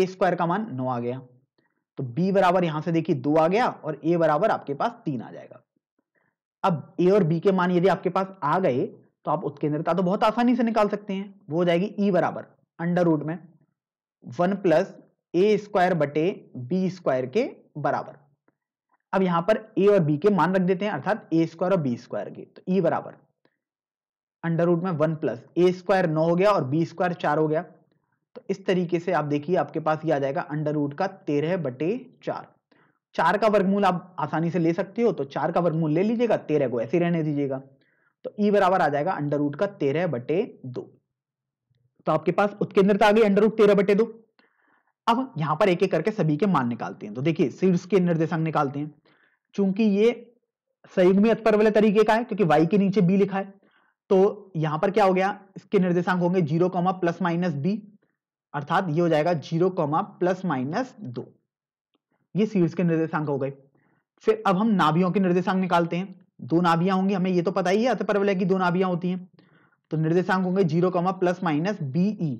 ए स्क्वायर का मान नौ आ गया तो b बराबर यहां से देखिए दो आ गया और a बराबर आपके पास तीन आ जाएगा अब a और b के मान यदि आपके पास आ गए तो आप उत्केंद्रता तो बहुत आसानी से निकाल सकते हैं वो हो जाएगी e बराबर अंडर रूट में वन प्लस ए स्क्वायर बटे बी स्क्वायर के बराबर अब यहां पर a और b के मान रख देते हैं अर्थात ए स्क्वायर और बी स्क्वायर के तो e बराबर अंडर रूट में वन प्लस ए स्क्वायर नौ हो गया और बी स्क्वायर चार हो गया तो इस तरीके से आप देखिए आपके पास ये आ जाएगा अंडर रूट का तेरह बटे चार चार का वर्गमूल आप आसानी से ले सकते हो तो चार का वर्गमूल ले लीजिएगा तेरह को ऐसे रहने दीजिएगा तो ई e बराबर आ जाएगा अंडर रूट का तेरह बटे दो तो आपके पास उत्केंद्रता आ गई अंडर रूट तेरह बटे दो अब यहां पर एक एक करके सभी के मान निकालते हैं तो देखिए शीर्ष के निर्देशांक निकालते हैं चूंकि ये संयुग्मी अत्पर वाले तरीके का है क्योंकि वाई के नीचे बी लिखा है तो यहां पर क्या हो गया इसके निर्देशांक होंगे zero comma plus minus b अर्थात ये हो जाएगा जीरो कॉमा प्लस माइनस दो ये सीड्स के निर्देशांक हो गए फिर अब हम नाभियों के निर्देशांक निकालते हैं दो नाभियां होंगी हमें ये तो पता ही है अतः की दो नाभियां होती हैं तो निर्देशांक होंगे zero comma plus minus b e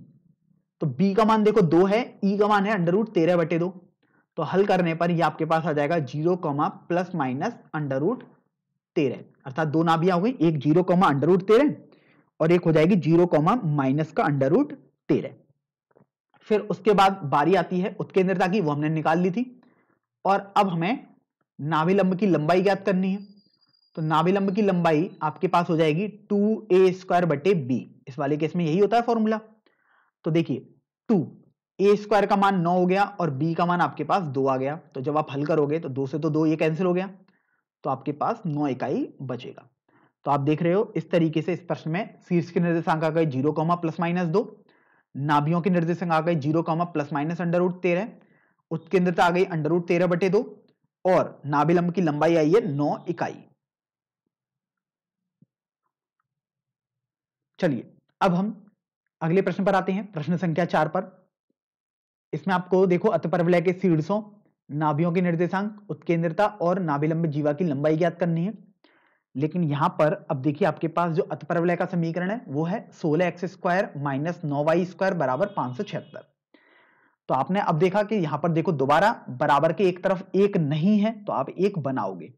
तो बी का मान देखो दो है ई का मान है अंडर रूट तेरह बटे दो तो हल करने पर ये आपके पास आ जाएगा zero comma plus minus under root तेरह अर्थात दो नाभियां हो एक जीरो कॉमा अंडर रूट तेरह और एक हो जाएगी जीरो कॉमा माइनस का अंडर रूट तेरह फिर उसके बाद बारी आती है उत्केंद्रता की वो हमने निकाल ली थी और अब हमें नाभिलंब की लंबाई ज्ञात करनी है तो नाभिलंब की लंबाई आपके पास हो जाएगी टू ए स्क्वायर बटे बी इस वाले केस में यही होता है फॉर्मूला तो देखिए टू ए स्क्वायर का मान नौ हो गया और बी का मान आपके पास दो आ गया तो जब आप हल करोगे तो दो से तो दो ये कैंसिल हो गया तो आपके पास नौ इकाई बचेगा तो आप देख रहे हो इस तरीके से इस प्रश्न में शीर्ष के निर्देशांक का जीरो कॉमा प्लस माइनस दो नाभियों के निर्देशक आ गए zero comma plus minus under root तेरह उत्केंद्रता तो आ गई अंडर रूट तेरह बटे दो और नाभिलंब की लंबाई आई है नौ इकाई चलिए अब हम अगले प्रश्न पर आते हैं प्रश्न संख्या चार पर इसमें आपको देखो अतपरवलय के शीर्षों नाभियों के निर्देशांक उत्केंद्रता और नाभिलंब जीवा की लंबाई ज्ञात करनी है लेकिन यहां पर अब देखिए आपके पास जो अतप्रवलय का समीकरण है वो है सोलह एक्स स्क्वायर माइनस नौ वाई स्क्वायर बराबर पांच सौ छिहत्तर तो आपने अब देखा कि यहां पर देखो दोबारा बराबर के एक तरफ एक नहीं है तो आप एक बनाओगे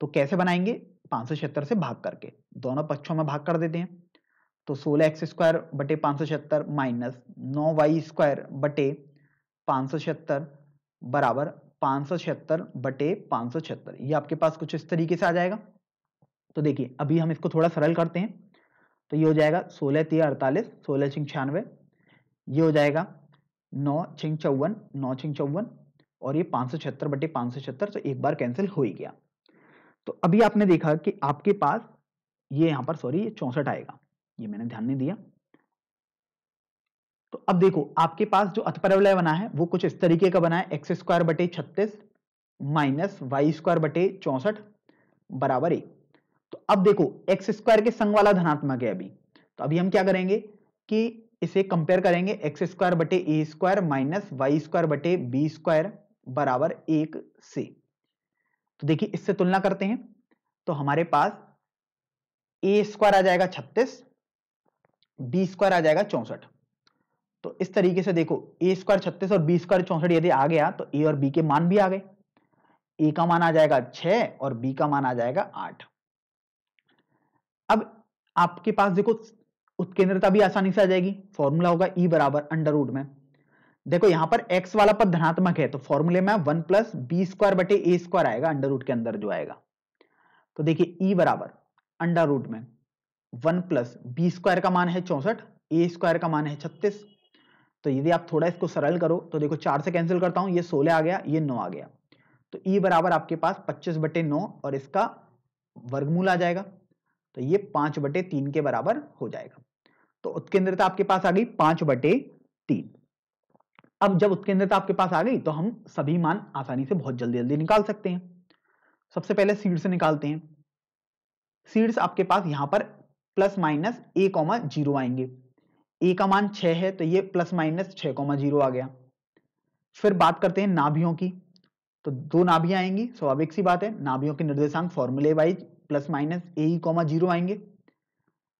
तो कैसे बनाएंगे पांच सौ छिहत्तर से भाग करके दोनों पक्षों में भाग कर देते हैं तो सोलह एक्स स्क्वायर बटे पांच सौ छिहत्तर माइनस नौ वाई स्क्वायर बटे पांच सौ छिहत्तर बराबर पांच सौ छिहत्तर बटे पांच सौ छिहत्तर ये आपके पास कुछ इस तरीके से आ जाएगा तो देखिए अभी हम इसको थोड़ा सरल करते हैं तो ये हो जाएगा सोलह तीन अड़तालीस सोलह छिंग छियानवे ये हो जाएगा नौ छिंग चौवन नौ छिंग चौवन और ये पाँच सौ छिहत्तर बटे पाँच सौ छिहत्तर तो एक बार कैंसिल हो ही गया तो अभी आपने देखा कि आपके पास ये यहाँ पर सॉरी ये चौंसठ आएगा ये मैंने ध्यान नहीं दिया तो अब देखो आपके पास जो अथपरवलय बना है वो कुछ इस तरीके का बना है एक्स स्क्वायर बटे छत्तीस माइनस वाई स्क्वायर बटे चौसठ बराबर एक तो अब देखो एक्स स्क्वायर के संग वाला धनात्मक है अभी तो अभी हम क्या करेंगे कि इसे कंपेयर करेंगे एक्स स्क्वायर बटे a square minus y square बटे बी स्क्वायर बराबर एक से तो देखिए इससे तुलना करते हैं तो हमारे पास ए स्क्वायर आ जाएगा छत्तीस बी स्क्वायर आ जाएगा चौसठ तो इस तरीके से देखो ए स्क्वायर छत्तीस और बी स्क्वायर चौसठ यदि आ गया तो ए और बी के मान भी आ गए ए का मान आ जाएगा छह और बी का मान आ जाएगा आठ अब आपके पास देखो उत्केंद्रता भी आसानी से आ जाएगी फॉर्मूला होगा ई e बराबर अंडर रूट में देखो यहां पर x वाला पद धनात्मक है तो फॉर्मूले में वन प्लस बी स्क्वायर बटे ए स्क्वायर आएगा अंडर रूट के अंदर जो आएगा तो देखिए e बराबर अंडर रूट में वन प्लस बी स्क्वायर का मान है चौसठ ए स्क्वायर का मान है छत्तीस तो यदि आप थोड़ा इसको सरल करो तो देखो चार से कैंसिल करता हूं ये सोलह आ गया ये नौ आ गया तो ई e बराबर आपके पास पच्चीस बटे नौ और इसका वर्गमूल आ जाएगा तो ये पांच बटे तीन के बराबर हो जाएगा तो उत्केंद्रता तो आपके पास आ गई पांच बटे तीन अब जब उत्केंद्रता तो आपके पास आ गई तो हम सभी मान आसानी से बहुत जल्दी जल्दी निकाल सकते हैं सबसे पहले सीड्स निकालते हैं सीड्स आपके पास यहां पर plus minus a comma zero आएंगे ए का मान छह है तो ये प्लस माइनस छह कॉमा जीरो आ गया फिर बात करते हैं नाभियों की तो दो नाभियां आएंगी स्वाभाविक सी बात है नाभियों के निर्देशांक फॉर्मूले wise plus minus a comma zero आएंगे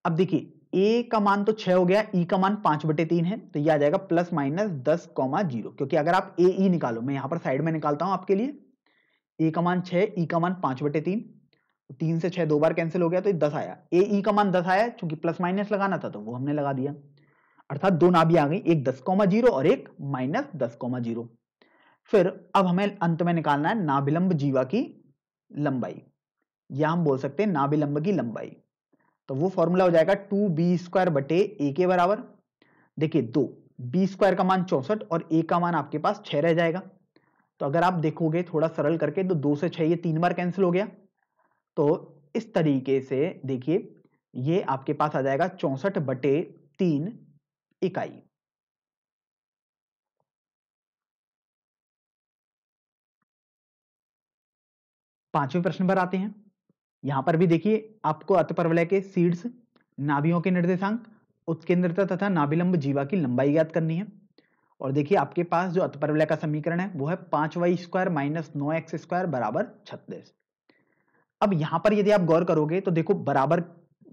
अब देखिए ए का मान तो छह हो गया ई e का मान पांच बटे तीन है तो ये आ जाएगा प्लस माइनस दस कॉमा जीरो क्योंकि अगर आप ए ई e निकालो मैं यहां पर साइड में निकालता हूं आपके लिए ए का मान छह ई e का मान पांच बटे तीन तो तीन से छह दो बार कैंसिल हो गया तो ये दस आया ए ई का मान दस आया चूंकि प्लस माइनस लगाना था तो वो हमने लगा दिया अर्थात दो नाभी आ गई एक दस कॉमा जीरो और एक माइनस दस कॉमा जीरो फिर अब हमें अंत में निकालना है नाभिलंब जीवा की लंबाई या हम बोल सकते हैं नाभिलंब की लंबाई तो वो फॉर्मूला हो जाएगा टू बी स्क्वायर बटे ए के बराबर देखिए दो बी स्क्वायर का मान चौसठ और ए का मान आपके पास छह रह जाएगा तो अगर आप देखोगे थोड़ा सरल करके तो दो से छह ये तीन बार कैंसिल हो गया तो इस तरीके से देखिए ये आपके पास आ जाएगा चौसठ बटे तीन इकाई पांचवें प्रश्न पर आते हैं यहां पर भी देखिए आपको अतप्रवलय के सीड्स नाभियों के निर्देशांक उत्केंद्रता तथा नाभिलंब जीवा की लंबाई ज्ञात करनी है और देखिए आपके पास जो अतप्रवलय का समीकरण है वो है पांच वाई स्क्वायर माइनस नौ एक्स स्क्वायर बराबर छत्तीस अब यहां पर यदि आप गौर करोगे तो देखो बराबर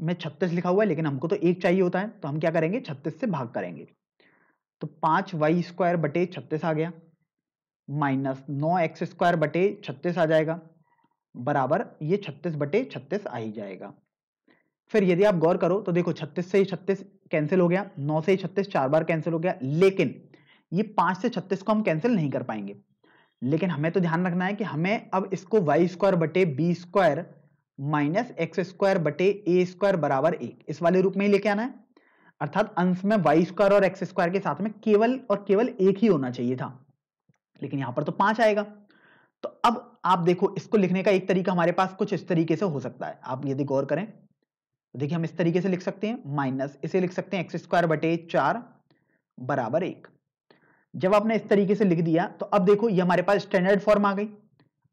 में छत्तीस लिखा हुआ है लेकिन हमको तो एक चाहिए होता है तो हम क्या करेंगे छत्तीस से भाग करेंगे तो पांच वाई स्क्वायर बटे छत्तीस आ गया माइनस नौ एक्स स्क्वायर बटे छत्तीस आ जाएगा बराबर ये छत्तीस बटे छत्तीस आ ही जाएगा फिर यदि आप गौर करो तो देखो छत्तीस से छत्तीस कैंसिल हो गया नौ से छत्तीस चार बार कैंसिल हो गया लेकिन ये पांच से छत्तीस को हम कैंसिल नहीं कर पाएंगे लेकिन हमें तो ध्यान रखना है कि हमें अब इसको वाई स्क्वायर बटे b square minus x square बटे ए स्क्वायर बराबर एक इस वाले रूप में ही लेके आना है अर्थात अंश में वाई स्क्वायर और एक्स स्क्वायर के साथ में केवल और केवल एक ही होना चाहिए था लेकिन यहां पर तो पांच आएगा तो अब आप देखो इसको लिखने का एक तरीका हमारे पास कुछ इस तरीके से हो सकता है आप यदि गौर करें तो देखिए हम इस तरीके से लिख सकते हैं माइनस इसे लिख सकते हैं एक्स स्क्वायर बटे चार बराबर एक जब आपने इस तरीके से लिख दिया तो अब देखो ये हमारे पास स्टैंडर्ड फॉर्म आ गई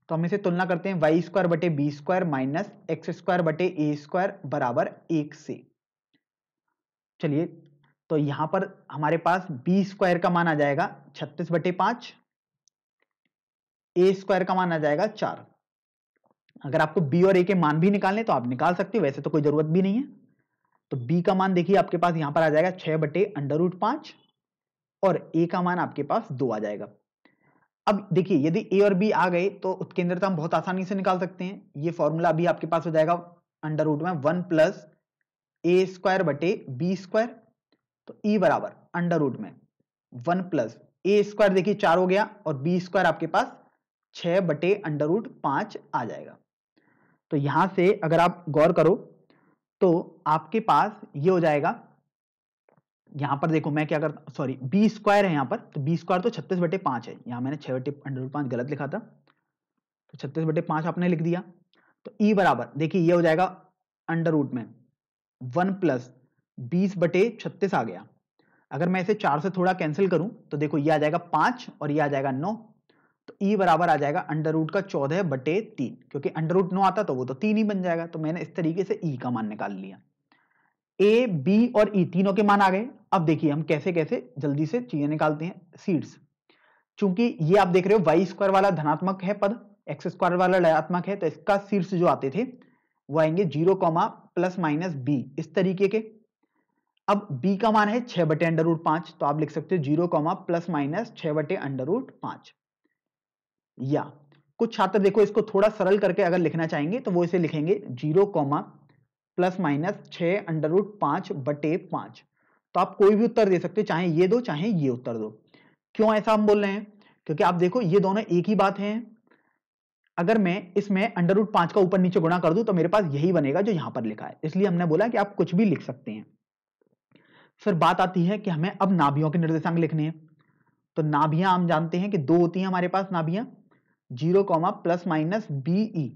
तो हम इसे तुलना करते हैं वाई स्क्वायर बटे b square minus x square बटे ए स्क्वायर बराबर एक से चलिए तो यहां पर हमारे पास बी स्क्वायर का मान आ जाएगा छत्तीस बटे पांच ए स्क्वायर का मान आ जाएगा चार अगर आपको बी और ए के मान भी निकालने तो आप निकाल सकते हो वैसे तो कोई जरूरत भी नहीं है तो बी का मान देखिए आपके पास यहां पर आ जाएगा छह बटे अंडर रूट पांच और ए का मान आपके पास दो आ जाएगा अब देखिए यदि ए और बी आ गए तो उत्केंद्रता हम बहुत आसानी से निकाल सकते हैं ये फॉर्मूला अभी आपके पास हो जाएगा अंडर रूट में वन प्लस ए स्क्वायर बटे बी स्क्वायर तो ई e बराबर अंडर रूट में वन प्लस ए स्क्वायर देखिए चार हो गया और बी स्क्वायर आपके पास छः बटे अंडर रूट पाँच आ जाएगा तो यहाँ से अगर आप गौर करो तो आपके पास ये हो जाएगा यहाँ पर देखो मैं क्या कर सॉरी बी स्क्वायर है यहाँ पर तो बी स्क्वायर तो छत्तीस बटे पाँच है यहाँ मैंने छः बटे अंडर रूट पाँच गलत लिखा था तो छत्तीस बटे पाँच आपने लिख दिया तो ई e बराबर देखिए ये हो जाएगा अंडर रूट में वन प्लस बीस बटे छत्तीस आ गया अगर मैं इसे चार से थोड़ा कैंसिल करूं तो देखो ये आ जाएगा पांच और ये आ जाएगा नौ तो ई e बराबर आ जाएगा अंडर रूट का चौदह बटे तीन क्योंकि अंडर रूट नो आता तो वो तो तीन ही बन जाएगा तो मैंने इस तरीके से ई e का मान निकाल लिया ए बी और ई e, तीनों के मान आ गए अब देखिए हम कैसे कैसे जल्दी से चीजें निकालते हैं सीड्स चूंकि ये आप देख रहे हो वाई स्क्वायर वाला धनात्मक है पद एक्स स्क्वायर वाला ऋणात्मक है तो इसका सीड्स जो आते थे वो आएंगे zero comma plus minus b इस तरीके के अब b का मान है छह बटे अंडर रूट पांच तो आप लिख सकते हो जीरो कॉमा प्लस माइनस छह बटे अंडर रूट पांच या कुछ छात्र देखो इसको थोड़ा सरल करके अगर लिखना चाहेंगे तो वो इसे लिखेंगे जीरो कॉमा प्लस माइनस छ अंडर रूट पांच बटे पांच तो आप कोई भी उत्तर दे सकते हो चाहे ये दो चाहे ये उत्तर दो क्यों ऐसा हम बोल रहे हैं क्योंकि आप देखो ये दोनों एक ही बात है अगर मैं इसमें अंडर रूट पांच का ऊपर नीचे गुणा कर दूं तो मेरे पास यही बनेगा जो यहां पर लिखा है इसलिए हमने बोला कि आप कुछ भी लिख सकते हैं फिर बात आती है कि हमें अब नाभियों के निर्देशांक लिखने हैं तो नाभियां हम जानते हैं कि दो होती हैं हमारे पास नाभियां zero comma plus minus b e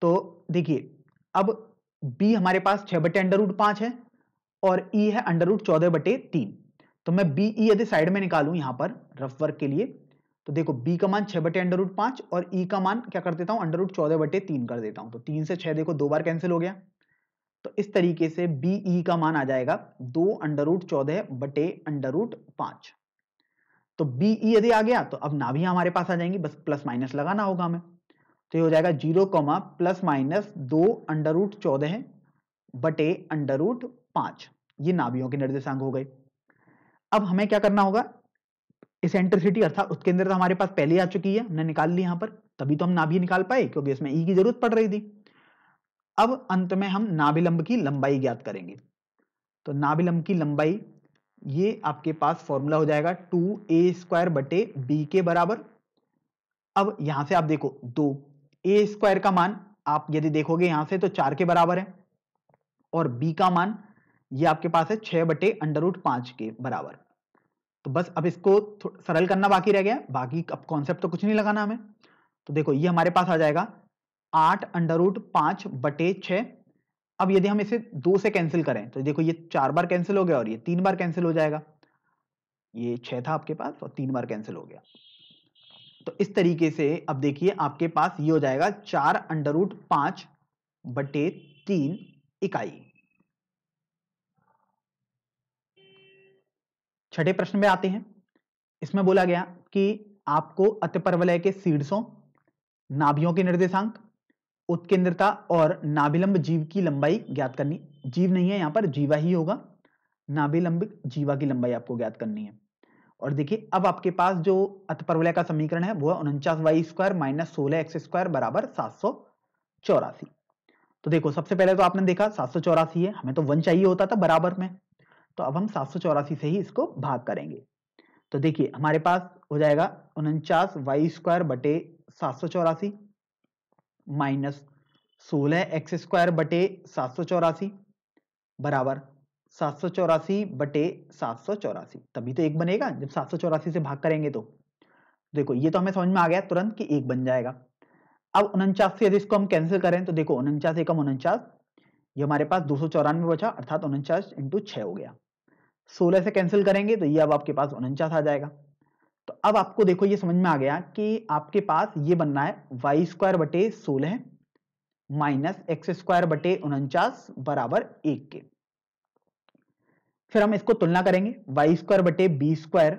तो देखिए अब बी हमारे पास छह बटे अंडर रूट पांच है और ई e है अंडर रूट चौदह बटे तीन तो मैं बी ई यदि साइड में निकालू यहां पर रफ वर्क के लिए तो देखो बी का मान छह बटे अंडर रूट पांच और ई e का मान क्या कर देता हूं अंडर रूट चौदह बटे तीन कर देता हूं तो तीन से छह देखो दो बार कैंसिल हो गया तो इस तरीके से बी ई e का मान आ जाएगा दो अंडर रूट चौदह बटे अंडर रूट पांच तो बी ई e यदि आ गया तो अब नाभियां हमारे पास आ जाएंगी बस प्लस माइनस लगाना होगा हमें तो ये हो जाएगा जीरो कॉमा प्लस माइनस दो अंडर रूट चौदह बटे अंडर रूट पांच ये नाभियों के निर्देशांक हो गए अब हमें क्या करना होगा इसेंट्रिसिटी अर्थात उसके अंदर तो हमारे पास पहले आ चुकी है हमने निकाल ली यहां पर तभी तो हम नाभि निकाल पाए क्योंकि इसमें ई e की जरूरत पड़ रही थी अब अंत में हम नाभिलंब की लंबाई ज्ञात करेंगे तो नाभिलंब की लंबाई ये आपके पास फॉर्मूला हो जाएगा टू ए स्क्वायर बटे बी के बराबर अब यहां से आप देखो दो ए स्क्वायर का मान आप यदि देखोगे यहां से तो चार के बराबर है और बी का मान ये आपके पास है छह बटे अंडर रूट पांच के बराबर तो बस अब इसको सरल करना बाकी रह गया बाकी अब कॉन्सेप्ट तो कुछ नहीं लगाना हमें तो देखो ये हमारे पास आ जाएगा आठ अंडर रूट पांच बटे छह अब यदि हम इसे दो से कैंसिल करें तो देखो ये चार बार कैंसिल हो गया और ये तीन बार कैंसिल हो जाएगा ये छह था आपके पास और तीन बार कैंसिल हो गया तो इस तरीके से अब देखिए आपके पास ये हो जाएगा चार अंडर रूट पांच बटे तीन इकाई छठे प्रश्न में आते हैं इसमें बोला गया कि आपको अतिपरवलय के शीर्षों नाभियों के निर्देशांक उत्केंद्रता और नाभिलंब जीव की लंबाई ज्ञात करनी जीव नहीं है यहां पर जीवा ही होगा नाभिलंब जीवा की लंबाई आपको ज्ञात करनी है और देखिए अब आपके पास जो अतपरवलय का समीकरण है वो है उनचास वाई स्क्वायर माइनस सोलह एक्स स्क्वायर बराबर सात सौ चौरासी तो देखो सबसे पहले तो आपने देखा सात सौ चौरासी है हमें तो वन चाहिए होता था बराबर में तो अब हम सात सौ चौरासी से ही इसको भाग करेंगे तो देखिए हमारे पास हो जाएगा उनचास वाई स्क्वायर बटे सात सौ चौरासी माइनस सोलह एक्स स्क्वायर बटे सात सौ चौरासी बराबर सात सौ चौरासी बटे सात सौ चौरासी तभी तो एक बनेगा जब सात सौ चौरासी से भाग करेंगे तो देखो ये तो हमें समझ में आ गया तुरंत कि एक बन जाएगा अब उनचास से यदि इसको हम कैंसिल करें तो देखो उनचास एकम उनचास ये हमारे पास दो सौ चौरानवे बचा अर्थात उनचास इंटू छ हो गया सोलह से कैंसिल करेंगे तो ये अब आपके पास उनचास आ जाएगा तो अब आपको देखो ये समझ में आ गया कि आपके पास ये बनना है वाई स्क्वायर बटे सोलह माइनस एक्स स्क्वायर बटे उनचास बराबर एक के फिर हम इसको तुलना करेंगे वाई स्क्वायर बटे b square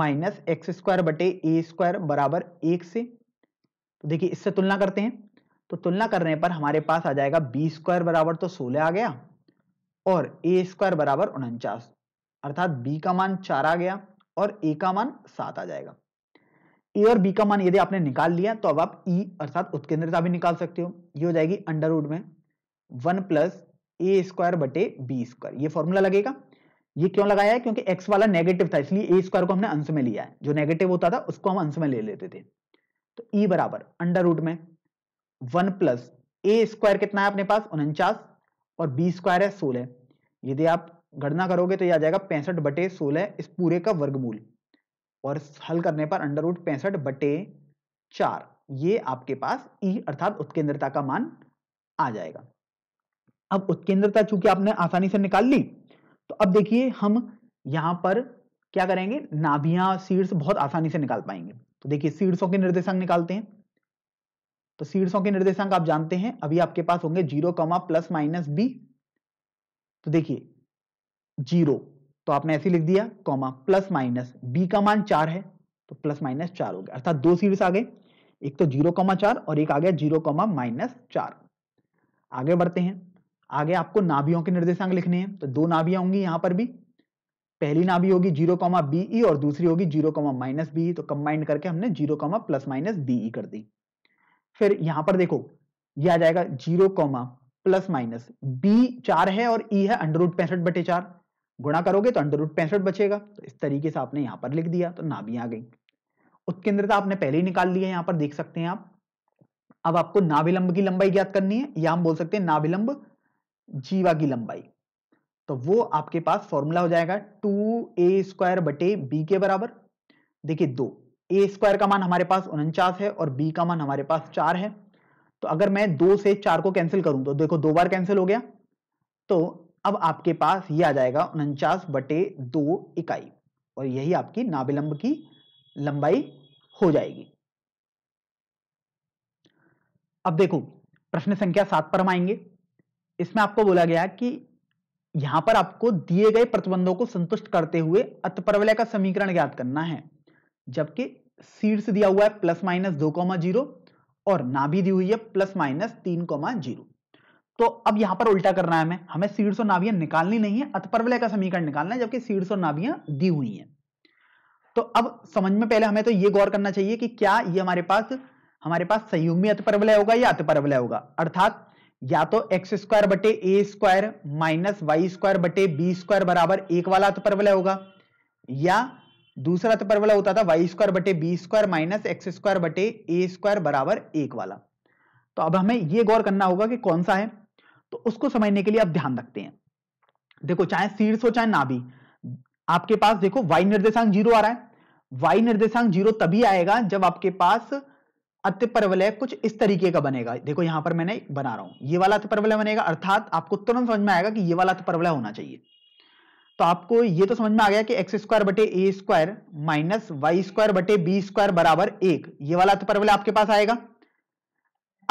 minus x square बटे ए स्क्वायर बराबर एक से तो देखिए इससे तुलना करते हैं तो तुलना करने पर हमारे पास आ जाएगा बी स्क्वायर बराबर तो सोलह आ गया और ए स्क्वायर बराबर उनचास अर्थात बी का मान चार आ गया और ए का मान सात आ जाएगा ए और बी का मान यदि आपने निकाल लिया तो अब आप ई e अर्थात उत्केंद्रता भी निकाल सकते हो ये हो जाएगी अंडर रूट में वन प्लस ए स्क्वायर बटे बी स्क्वायर ये फॉर्मूला लगेगा ये क्यों लगाया है क्योंकि एक्स वाला नेगेटिव था इसलिए ए स्क्वायर को हमने अंश में लिया है जो नेगेटिव होता था उसको हम अंश में ले लेते थे तो ई e बराबर अंडर रूट में वन प्लस ए स्क्वायर कितना है अपने पास उनचास और बी स्क्वायर है सोलह यदि आप गणना करोगे तो यह आ जाएगा पैंसठ बटे सोलह इस पूरे का वर्गमूल और हल करने पर अंडर रूट पैंसठ बटे चार ये आपके पास ई e अर्थात उत्केंद्रता का मान आ जाएगा अब उत्केंद्रता चूंकि आपने आसानी से निकाल ली तो अब देखिए हम यहां पर क्या करेंगे नाभिया सीड्स बहुत आसानी से निकाल पाएंगे तो देखिए सीड्सों के निर्देशांक निकालते हैं तो सीड्सों के निर्देशांक आप जानते हैं अभी आपके पास होंगे zero comma plus minus b तो देखिए जीरो तो आपने ऐसे लिख दिया कॉमा प्लस माइनस बी का मान चार है तो प्लस माइनस चार हो गया अर्थात दो सीरीज आ गए एक तो जीरो कॉमा चार और एक आ गया जीरो कॉमा माइनस चार आगे बढ़ते हैं आगे आपको नाभियों के निर्देशांक लिखने हैं तो दो नाभियां होंगी यहां पर भी पहली नाभि होगी जीरो कॉमा बीई और दूसरी होगी जीरो कॉमा माइनस बीई तो कंबाइंड करके हमने zero comma plus minus b e कर दी फिर यहां पर देखो ये आ जाएगा zero comma plus minus b चार है और ई है अंडर रूट पैंसठ बटे चार गुणा करोगे तो अंडर रूट पैंसठ बचेगा तो इस तरीके से आपने यहाँ पर लिख दिया तो नाभी आ गई उत्केंद्रता आपने पहले ही निकाल लिया है यहाँ पर देख सकते हैं आप अब आपको नाभिलंब की लंबाई ज्ञात करनी है या हम बोल सकते हैं नाभिलंब जीवा की लंबाई तो वो आपके पास फॉर्मूला हो जाएगा टू ए स्क्वायर बटे बी के बराबर देखिए दो ए स्क्वायर का मान हमारे पास उनचास है और बी का मान हमारे पास चार है तो अगर मैं दो से चार को कैंसिल करूं तो देखो दो बार कैंसिल हो गया तो अब आपके पास ये आ जाएगा उनचास बटे दो इकाई और यही आपकी नाभिलंब की लंबाई हो जाएगी अब देखो प्रश्न संख्या सात पर हम आएंगे इसमें आपको बोला गया कि यहां पर आपको दिए गए प्रतिबंधों को संतुष्ट करते हुए अतप्रवलय का समीकरण ज्ञात करना है जबकि शीर्ष दिया हुआ है प्लस माइनस दो कॉमा जीरो और नाभि दी हुई है प्लस माइनस तीन कॉमा जीरो तो अब यहां पर उल्टा करना है हमें हमें शीर्ष और नाभियां निकालनी नहीं है अतपरवलय का समीकरण निकालना है जबकि शीर्ष और नाभियां दी हुई हैं तो अब समझ में पहले हमें तो यह गौर करना चाहिए कि क्या ये हमारे पास हमारे पास संयुग्मी अतपरवलय होगा या अतपरवलय होगा अर्थात या तो एक्स स्क्वायर बटे a square minus y square बटे बी स्क्वायर बराबर एक वाला अतपरवलय होगा या दूसरा अतपरवलय होता था वाई स्क्वायर बटे b square minus x square बटे ए स्क्वायर बराबर एक वाला तो अब हमें यह गौर करना होगा कि कौन सा है तो उसको समझने के लिए आप ध्यान रखते हैं देखो चाहे शीर्ष हो चाहे नाभि आपके पास देखो वाई निर्देशांक जीरो आ रहा है वाई निर्देशांक जीरो तभी आएगा जब आपके पास अत्य परवलय कुछ इस तरीके का बनेगा देखो यहां पर मैंने बना रहा हूं ये वाला अत्य परवलय बनेगा अर्थात आपको तुरंत समझ में आएगा कि ये वाला अत्य परवलय होना चाहिए तो आपको ये तो समझ में आ गया कि एक्स स्क्वायर बटे a square minus y square बटे बी स्क्वायर बराबर एक ये वाला अत्य परवलय आपके पास आएगा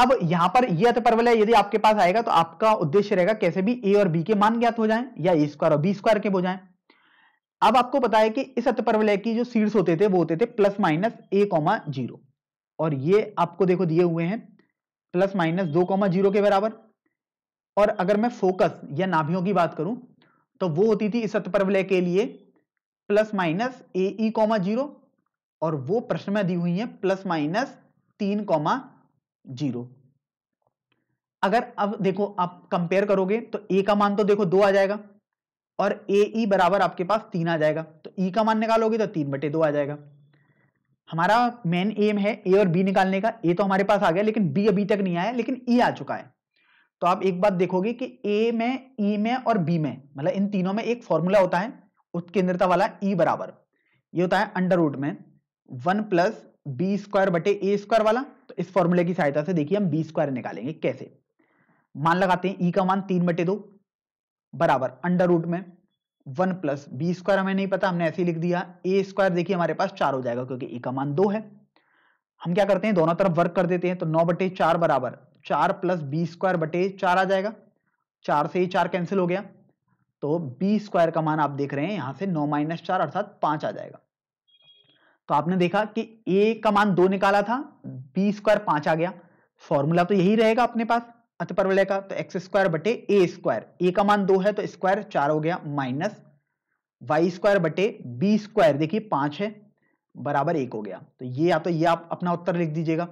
अब यहां पर यह अत परवल यदि आपके पास आएगा तो आपका उद्देश्य रहेगा कैसे भी ए और बी के मान ज्ञात हो जाएं या ए स्क्वायर और बी स्क्वायर के हो जाएं अब आपको पता है कि इस अत परवलय की जो सीड्स होते थे वो होते थे plus minus a comma zero और ये आपको देखो दिए हुए हैं प्लस माइनस दो कॉमा जीरो के बराबर और अगर मैं फोकस या नाभियों की बात करूं तो वो होती थी इस अत परवलय के लिए plus minus a e comma zero और वो प्रश्न में दी हुई है प्लस माइनस तीन कॉमा जीरो अगर अब देखो आप कंपेयर करोगे तो ए का मान तो देखो दो आ जाएगा और ए ई e बराबर आपके पास तीन आ जाएगा तो ई e का मान निकालोगे तो तीन बटे दो आ जाएगा हमारा मेन एम है ए और बी निकालने का ए तो हमारे पास आ गया लेकिन बी अभी तक नहीं आया लेकिन ई e आ चुका है तो आप एक बात देखोगे कि ए में ई e में और बी में मतलब इन तीनों में एक फॉर्मूला होता है उत्केंद्रता वाला ई e बराबर ये होता है अंडर रूट में वन प्लस बी स्क्वायर बटे ए स्क्वायर वाला इस फॉर्मूले की सहायता से देखिए हम बी स्क्वायर निकालेंगे कैसे मान लगाते हैं ई e का मान तीन बटे दो बराबर अंडर रूट में वन प्लस बी स्क्वायर हमें नहीं पता हमने ऐसे लिख दिया ए स्क्वायर देखिए हमारे पास चार हो जाएगा क्योंकि ई e का मान दो है हम क्या करते हैं दोनों तरफ वर्क कर देते हैं तो नौ बटे चार बराबर चार प्लस बी स्क्वायर बटे चार आ जाएगा चार से ही चार कैंसिल हो गया तो बी स्क्वायर का मान आप देख रहे हैं यहां से नौ माइनस चार अर्थात पांच आ जाएगा तो आपने देखा कि ए का मान दो निकाला था बी स्क्वायर पांच आ गया फॉर्मूला तो यही रहेगा अपने पास अतपरवलय का तो एक्स स्क्वायर बटे ए स्क्वायर ए का मान दो है तो स्क्वायर चार हो गया माइनस वाई स्क्वायर बटे बी स्क्वायर देखिए पांच है बराबर एक हो गया तो ये या तो ये आप अपना उत्तर लिख दीजिएगा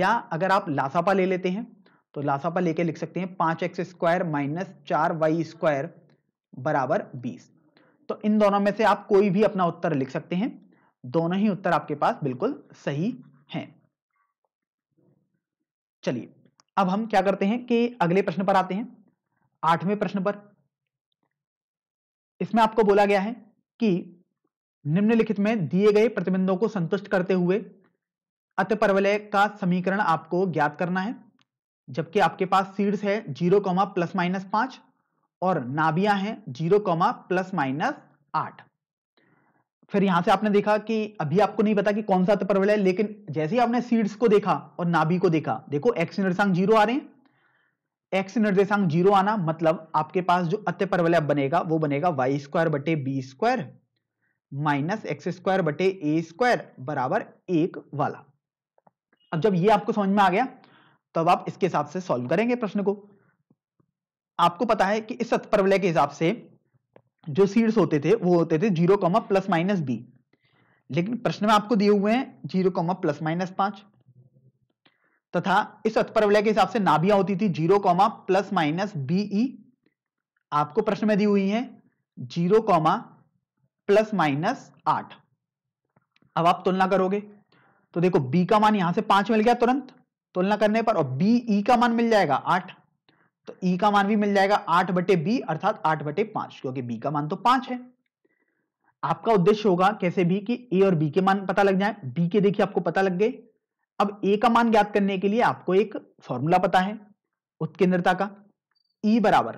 या अगर आप लासापा ले लेते हैं तो लासापा लेके लिख सकते हैं पांच एक्स स्क्वायर माइनस चार वाई स्क्वायर बराबर बीस तो इन दोनों में से आप कोई भी अपना उत्तर लिख सकते हैं दोनों ही उत्तर आपके पास बिल्कुल सही हैं चलिए अब हम क्या करते हैं कि अगले प्रश्न पर आते हैं आठवें प्रश्न पर इसमें आपको बोला गया है कि निम्नलिखित में दिए गए प्रतिबंधों को संतुष्ट करते हुए अत परवलय का समीकरण आपको ज्ञात करना है जबकि आपके पास सीड्स है जीरो कॉमा प्लस माइनस पांच और नाबिया है जीरो कॉमा प्लस माइनस आठ फिर यहां से आपने देखा कि अभी आपको नहीं पता कि कौन सा प्रबल है लेकिन जैसे ही आपने सीड्स को देखा और नाभि को देखा देखो एक्स निर्देशांक जीरो आ रहे हैं एक्स निर्देशांक जीरो आना मतलब आपके पास जो अत्य परवलय बनेगा वो बनेगा वाई स्क्वायर बटे b square minus x square बटे ए स्क्वायर बराबर एक वाला अब जब ये आपको समझ में आ गया तो आप इसके हिसाब से सॉल्व करेंगे प्रश्न को आपको पता है कि इस सत्परवलय के हिसाब से जो सीड्स होते थे वो होते थे zero comma plus minus b लेकिन प्रश्न में आपको दिए हुए हैं जीरो कॉमा प्लस माइनस पांच तथा इस अतपरवलय के हिसाब से नाभियां होती थी zero comma plus minus b e आपको प्रश्न में दी हुई है जीरो कॉमा प्लस माइनस आठ अब आप तुलना करोगे तो देखो बी का मान यहां से पांच मिल गया तुरंत तुलना करने पर और बीई का मान मिल जाएगा आठ तो ई e का मान भी मिल जाएगा आठ बटे बी अर्थात आठ बटे पांच क्योंकि बी का मान तो पांच है आपका उद्देश्य होगा कैसे भी कि ए और बी के मान पता लग जाए बी के देखिए आपको पता लग गए अब ए का मान ज्ञात करने के लिए आपको एक फॉर्मूला पता है उत्केंद्रता का ई e बराबर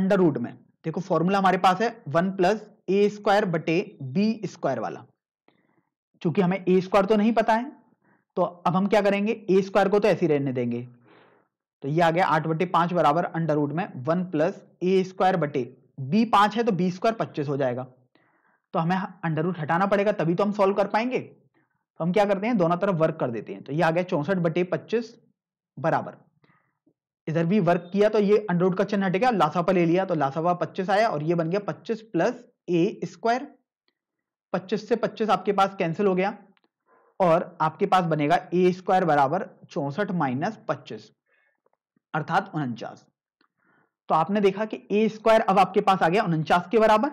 अंडर रूट में देखो फॉर्मूला हमारे पास है वन प्लस ए स्क्वायर बटे बी स्क्वायर वाला चूंकि हमें ए स्क्वायर तो नहीं पता है तो अब हम क्या करेंगे ए स्क्वायर को तो ऐसे रहने देंगे तो ये आ गया आठ बटे पांच बराबर अंडर रूट में वन प्लस ए स्क्वायर बटे बी पांच है तो बी स्क्वायर पच्चीस हो जाएगा तो हमें अंडर रूट हटाना पड़ेगा तभी तो हम सॉल्व कर पाएंगे तो हम क्या करते हैं दोनों तरफ वर्क कर देते हैं तो ये आ गया चौसठ बटे पच्चीस बराबर इधर भी वर्क किया तो ये अंडर रूट का चिन्ह हट गया लासापा ले लिया तो लासापा पच्चीस आया और ये बन गया पच्चीस प्लस ए स्क्वायर पच्चीस से पच्चीस आपके पास कैंसिल हो गया और आपके पास बनेगा ए स्क्वायर बराबर चौसठ माइनस पच्चीस अर्थात उनचास तो आपने देखा कि ए स्क्वायर अब आपके पास आ गया उनचास के बराबर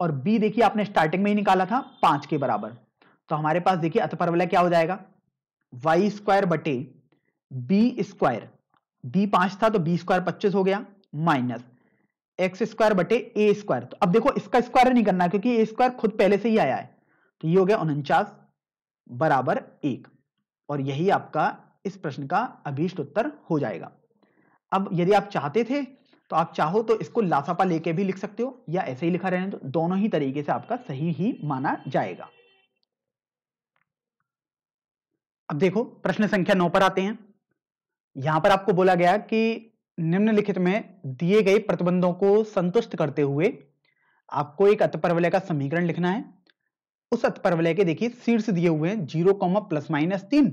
और बी देखिए आपने स्टार्टिंग में ही निकाला था पांच के बराबर तो हमारे पास देखिए अतपरवलय क्या हो जाएगा वाई स्क्वायर बटे बी स्क्वायर बी पांच था तो बी स्क्वायर पच्चीस हो गया माइनस एक्स स्क्वायर बटे ए स्क्वायर तो अब देखो इसका स्क्वायर नहीं करना क्योंकि ए स्क्वायर खुद पहले से ही आया है तो ये हो गया उनचास बराबर एक और यही आपका इस प्रश्न का अभीष्ट उत्तर हो जाएगा अब यदि आप चाहते थे तो आप चाहो तो इसको लासापा लेके भी लिख सकते हो या ऐसे ही लिखा रहने तो दोनों ही तरीके से आपका सही ही माना जाएगा अब देखो प्रश्न संख्या नौ पर आते हैं यहां पर आपको बोला गया कि निम्नलिखित में दिए गए प्रतिबंधों को संतुष्ट करते हुए आपको एक अतपरवलय का समीकरण लिखना है उस अतपरवलय के देखिए शीर्ष दिए हुए हैं जीरो कॉमा प्लस माइनस तीन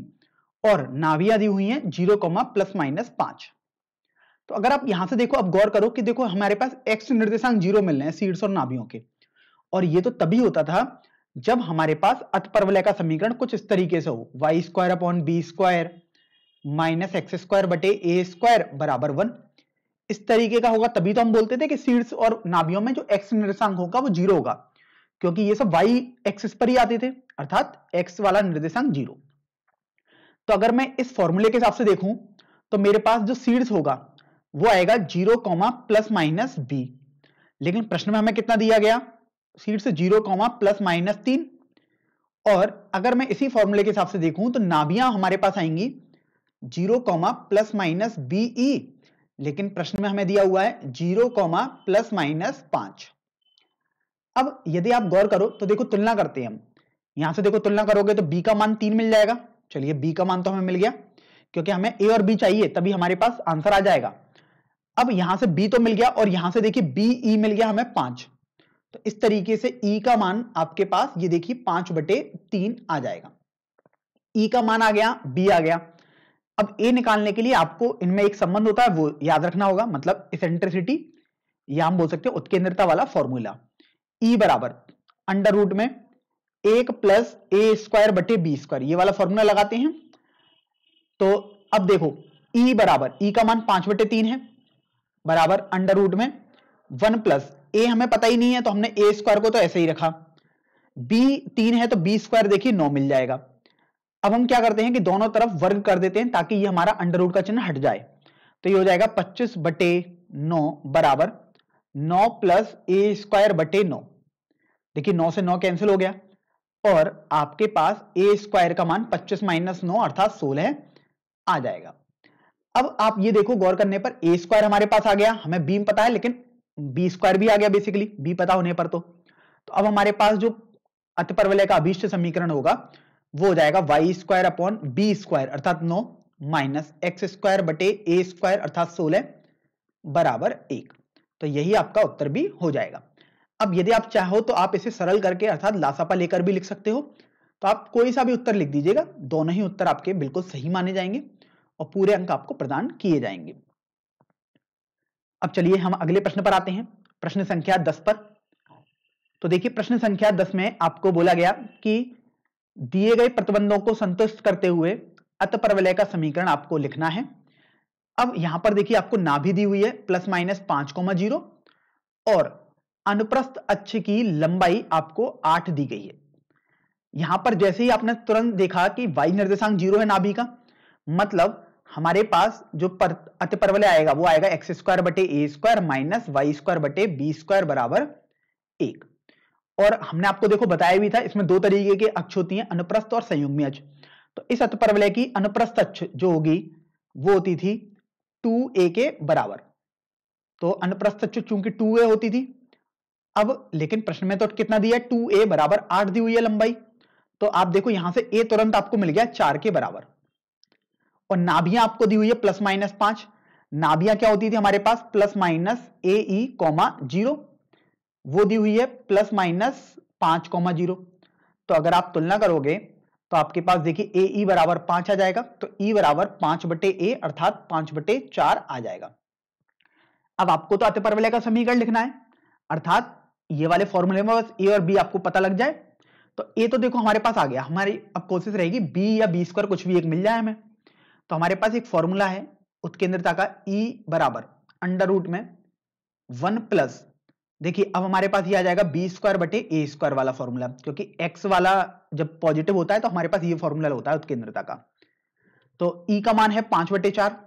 और नाभिया दी हुई है जीरो कॉमा प्लस माइनस पांच तो अगर आप यहां से देखो आप गौर करो कि देखो हमारे पास एक्स निर्देशांक जीरो मिल रहे हैं सीड्स और नाभियों के और ये तो तभी होता था जब हमारे पास अतपरवलय का समीकरण कुछ इस तरीके से हो y square upon b square minus x square बटे ए स्क्वायर बराबर वन इस तरीके का होगा तभी तो हम बोलते थे कि सीड्स और नाभियों में जो एक्स निर्देशांक होगा वो जीरो होगा क्योंकि ये सब वाई एक्सिस पर ही आते थे अर्थात एक्स वाला निर्देशांक जीरो तो अगर मैं इस फॉर्मूले के हिसाब से देखूं तो मेरे पास जो सीड्स होगा वो आएगा zero comma plus minus b लेकिन प्रश्न में हमें कितना दिया गया सीट से जीरो कॉमा प्लस माइनस तीन और अगर मैं इसी फॉर्मूले के हिसाब से देखूं तो नाभियां हमारे पास आएंगी zero comma plus minus b e लेकिन प्रश्न में हमें दिया हुआ है जीरो कॉमा प्लस माइनस पांच अब यदि आप गौर करो तो देखो तुलना करते हैं हम यहां से देखो तुलना करोगे तो बी का मान तीन मिल जाएगा चलिए बी का मान तो हमें मिल गया क्योंकि हमें ए और बी चाहिए तभी हमारे पास आंसर आ जाएगा अब यहां से बी तो मिल गया और यहां से देखिए बी ई e मिल गया हमें पांच तो इस तरीके से ई e का मान आपके पास ये देखिए पांच बटे तीन आ जाएगा ई e का मान आ गया बी आ गया अब ए निकालने के लिए आपको इनमें एक संबंध होता है वो याद रखना होगा मतलब इसेंट्रिसिटी या हम बोल सकते हैं उत्केंद्रता वाला फॉर्मूला ई e बराबर अंडर रूट में एक प्लस ए स्क्वायर बटे बी स्क्वायर ये वाला फॉर्मूला लगाते हैं तो अब देखो ई e बराबर ई e का मान पांच बटे तीन है बराबर अंडर रूट में वन प्लस ए हमें पता ही नहीं है तो हमने ए स्क्वायर को तो ऐसे ही रखा बी तीन है तो बी स्क्वायर देखिए नौ मिल जाएगा अब हम क्या करते हैं कि दोनों तरफ वर्ग कर देते हैं ताकि ये हमारा अंडर रूट का चिन्ह हट जाए तो ये हो जाएगा पच्चीस बटे नौ बराबर नौ प्लस ए स्क्वायर बटे नौ देखिए नौ से नौ कैंसिल हो गया और आपके पास ए स्क्वायर का मान पच्चीस माइनस नौ अर्थात सोलह आ जाएगा अब आप ये देखो गौर करने पर ए स्क्वायर हमारे पास आ गया हमें बीम पता है लेकिन बी स्क्वायर भी आ गया बेसिकली बी पता होने पर तो तो अब हमारे पास जो अतिपरवलय का अभिष्ट समीकरण होगा वो हो जाएगा y square upon b square अर्थात नो माइनस एक्स स्क्वायर बटे ए स्क्वायर अर्थात सोलह बराबर एक तो यही आपका उत्तर भी हो जाएगा अब यदि आप चाहो तो आप इसे सरल करके अर्थात लासापा लेकर भी लिख सकते हो तो आप कोई सा भी उत्तर लिख दीजिएगा दोनों ही उत्तर आपके बिल्कुल सही माने जाएंगे और पूरे अंक आपको प्रदान किए जाएंगे अब चलिए हम अगले प्रश्न पर आते हैं प्रश्न संख्या दस पर तो देखिए प्रश्न संख्या दस में आपको बोला गया कि दिए गए प्रतिबंधों को संतुष्ट करते हुए अत प्रवलय का समीकरण आपको लिखना है अब यहां पर देखिए आपको नाभि दी हुई है प्लस माइनस पांच कोमा जीरो और अनुप्रस्थ अक्ष की लंबाई आपको आठ दी गई है यहां पर जैसे ही आपने तुरंत देखा कि वाई निर्देशांक जीरो है नाभि का मतलब हमारे पास जो पर, अति परवलय आएगा वो आएगा एक्स स्क्वायर बटे a square minus y square बटे बी स्क्वायर बराबर एक और हमने आपको देखो बताया भी था इसमें दो तरीके के अक्ष होती हैं अनुप्रस्थ और संयुग्म अक्ष तो इस अति परवलय की अनुप्रस्थ अक्ष जो होगी वो होती थी टू ए के बराबर तो अनुप्रस्थ अक्ष चूंकि टू ए होती थी अब लेकिन प्रश्न में तो कितना दिया टू ए बराबर आठ दी हुई है लंबाई तो आप देखो यहां से ए तुरंत आपको मिल गया चार के बराबर और नाभिया आपको दी हुई है प्लस माइनस पांच नाभिया क्या होती थी हमारे पास plus minus a e comma zero वो दी हुई है प्लस माइनस पांच कॉमा जीरो तो अगर आप तुलना करोगे तो आपके पास देखिए ए ई e बराबर पांच आ जाएगा तो ई e बराबर पांच बटे ए अर्थात पांच बटे चार आ जाएगा अब आपको तो अतिपरवलय का समीकरण लिखना है अर्थात ये वाले फॉर्मूले में बस ए और बी आपको पता लग जाए तो ए तो देखो हमारे पास आ गया हमारी अब कोशिश रहेगी बी या बी स्क्वायर कुछ भी एक मिल जाए हमें तो हमारे पास एक फॉर्मूला है उत्केंद्रता का E बराबर अंडर रूट में वन प्लस देखिए अब हमारे पास ये आ जाएगा बी स्क्वायर बटे ए स्क्वायर वाला फॉर्मूला क्योंकि एक्स वाला जब पॉजिटिव होता है तो हमारे पास ये फॉर्मूला होता है उत्केंद्रता का तो ई e का मान है पांच बटे चार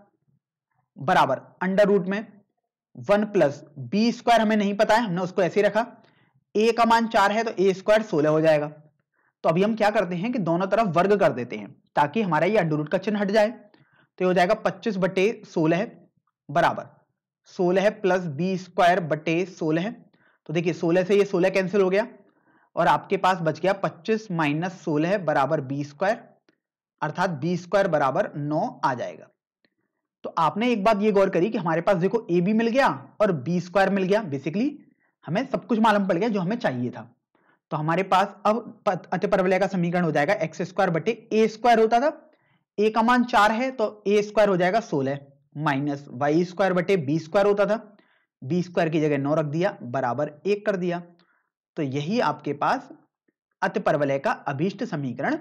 बराबर अंडर रूट में वन प्लस बी स्क्वायर हमें नहीं पता है हमने उसको ऐसे रखा ए का मान चार है तो ए स्क्वायर सोलह हो जाएगा तो अभी हम क्या करते हैं कि दोनों तरफ वर्ग कर देते हैं ताकि हमारा ये अंडर रूट का चिन्ह हट जाए तो ये हो जाएगा पच्चीस बटे सोलह बराबर सोलह प्लस बी स्क्वायर बटे सोलह तो देखिए सोलह से ये सोलह कैंसिल हो गया और आपके पास बच गया पच्चीस माइनस सोलह बराबर बी स्क्वायर अर्थात बी स्क्वायर बराबर नौ आ जाएगा तो आपने एक बात ये गौर करी कि हमारे पास देखो ए बी मिल गया और बी स्क्वायर मिल गया बेसिकली हमें सब कुछ मालूम पड़ गया जो हमें चाहिए था तो हमारे पास अब अतिपरवलय का समीकरण हो जाएगा एक्स स्क्वायर बटे ए स्क्वायर होता था ए का मान चार है तो ए स्क्वायर हो जाएगा सोलह माइनस वाई स्क्वायर बटे बी स्क्वायर होता था बी स्क्वायर की जगह नौ रख दिया बराबर एक कर दिया तो यही आपके पास अति परवलय का अभीष्ट समीकरण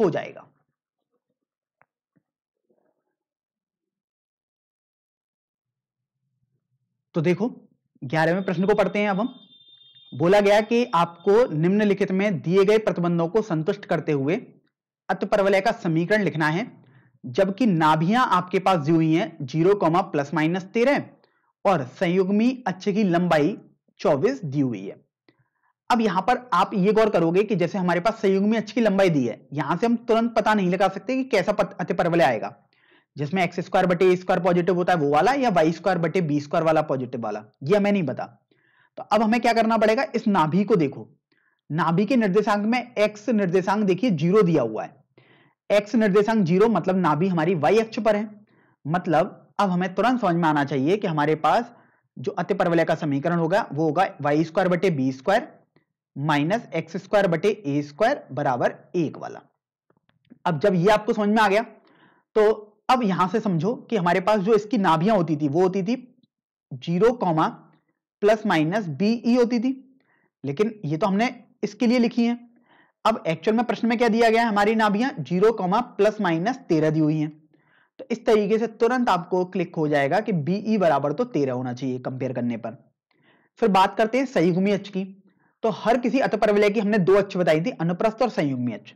हो जाएगा तो देखो ग्यारहवें प्रश्न को पढ़ते हैं अब हम बोला गया कि आपको निम्नलिखित में दिए गए प्रतिबंधों को संतुष्ट करते हुए अति परवलय का समीकरण लिखना है जबकि नाभियां आपके पास दी हुई हैं जीरो कॉमा प्लस माइनस तेरह और संयुग्मी अच्छे की लंबाई चौबीस दी हुई है अब यहां पर आप ये गौर करोगे कि जैसे हमारे पास संयुग्मी अच्छी लंबाई दी है यहां से हम तुरंत पता नहीं लगा सकते कि कैसा अति परवलय आएगा जिसमें एक्स स्क्वायर बटे स्क्वायर पॉजिटिव होता है वो वाला या वाई स्क्वायर बटे बी स्क्वायर वाला पॉजिटिव वाला ये हमें नहीं पता तो अब हमें क्या करना पड़ेगा इस नाभि को देखो नाभि के निर्देशांक में एक्स निर्देशांक देखिए जीरो दिया हुआ है एक्स निर्देशांक जीरो मतलब नाभि हमारी वाई अक्ष पर है मतलब अब हमें तुरंत समझ में आना चाहिए कि हमारे पास जो अति परवलय का समीकरण होगा वो होगा वाई स्क्वायर बटे b square minus x square बटे ए स्क्वायर बराबर एक वाला अब जब ये आपको समझ में आ गया तो अब यहां से समझो कि हमारे पास जो इसकी नाभियां होती थी वो होती थी zero comma plus minus b e होती थी लेकिन ये तो हमने इसके लिए लिखी है अब एक्चुअल में प्रश्न में क्या दिया गया है हमारी नाभियां जीरो कॉमा प्लस माइनस तेरह दी हुई हैं तो इस तरीके से तुरंत आपको क्लिक हो जाएगा कि बीई e बराबर तो तेरह होना चाहिए कंपेयर करने पर फिर बात करते हैं संयुग्मी अच की तो हर किसी अत अतपरवलय की हमने दो अच्छ बताई थी अनुप्रस्थ और संयुग्मी अच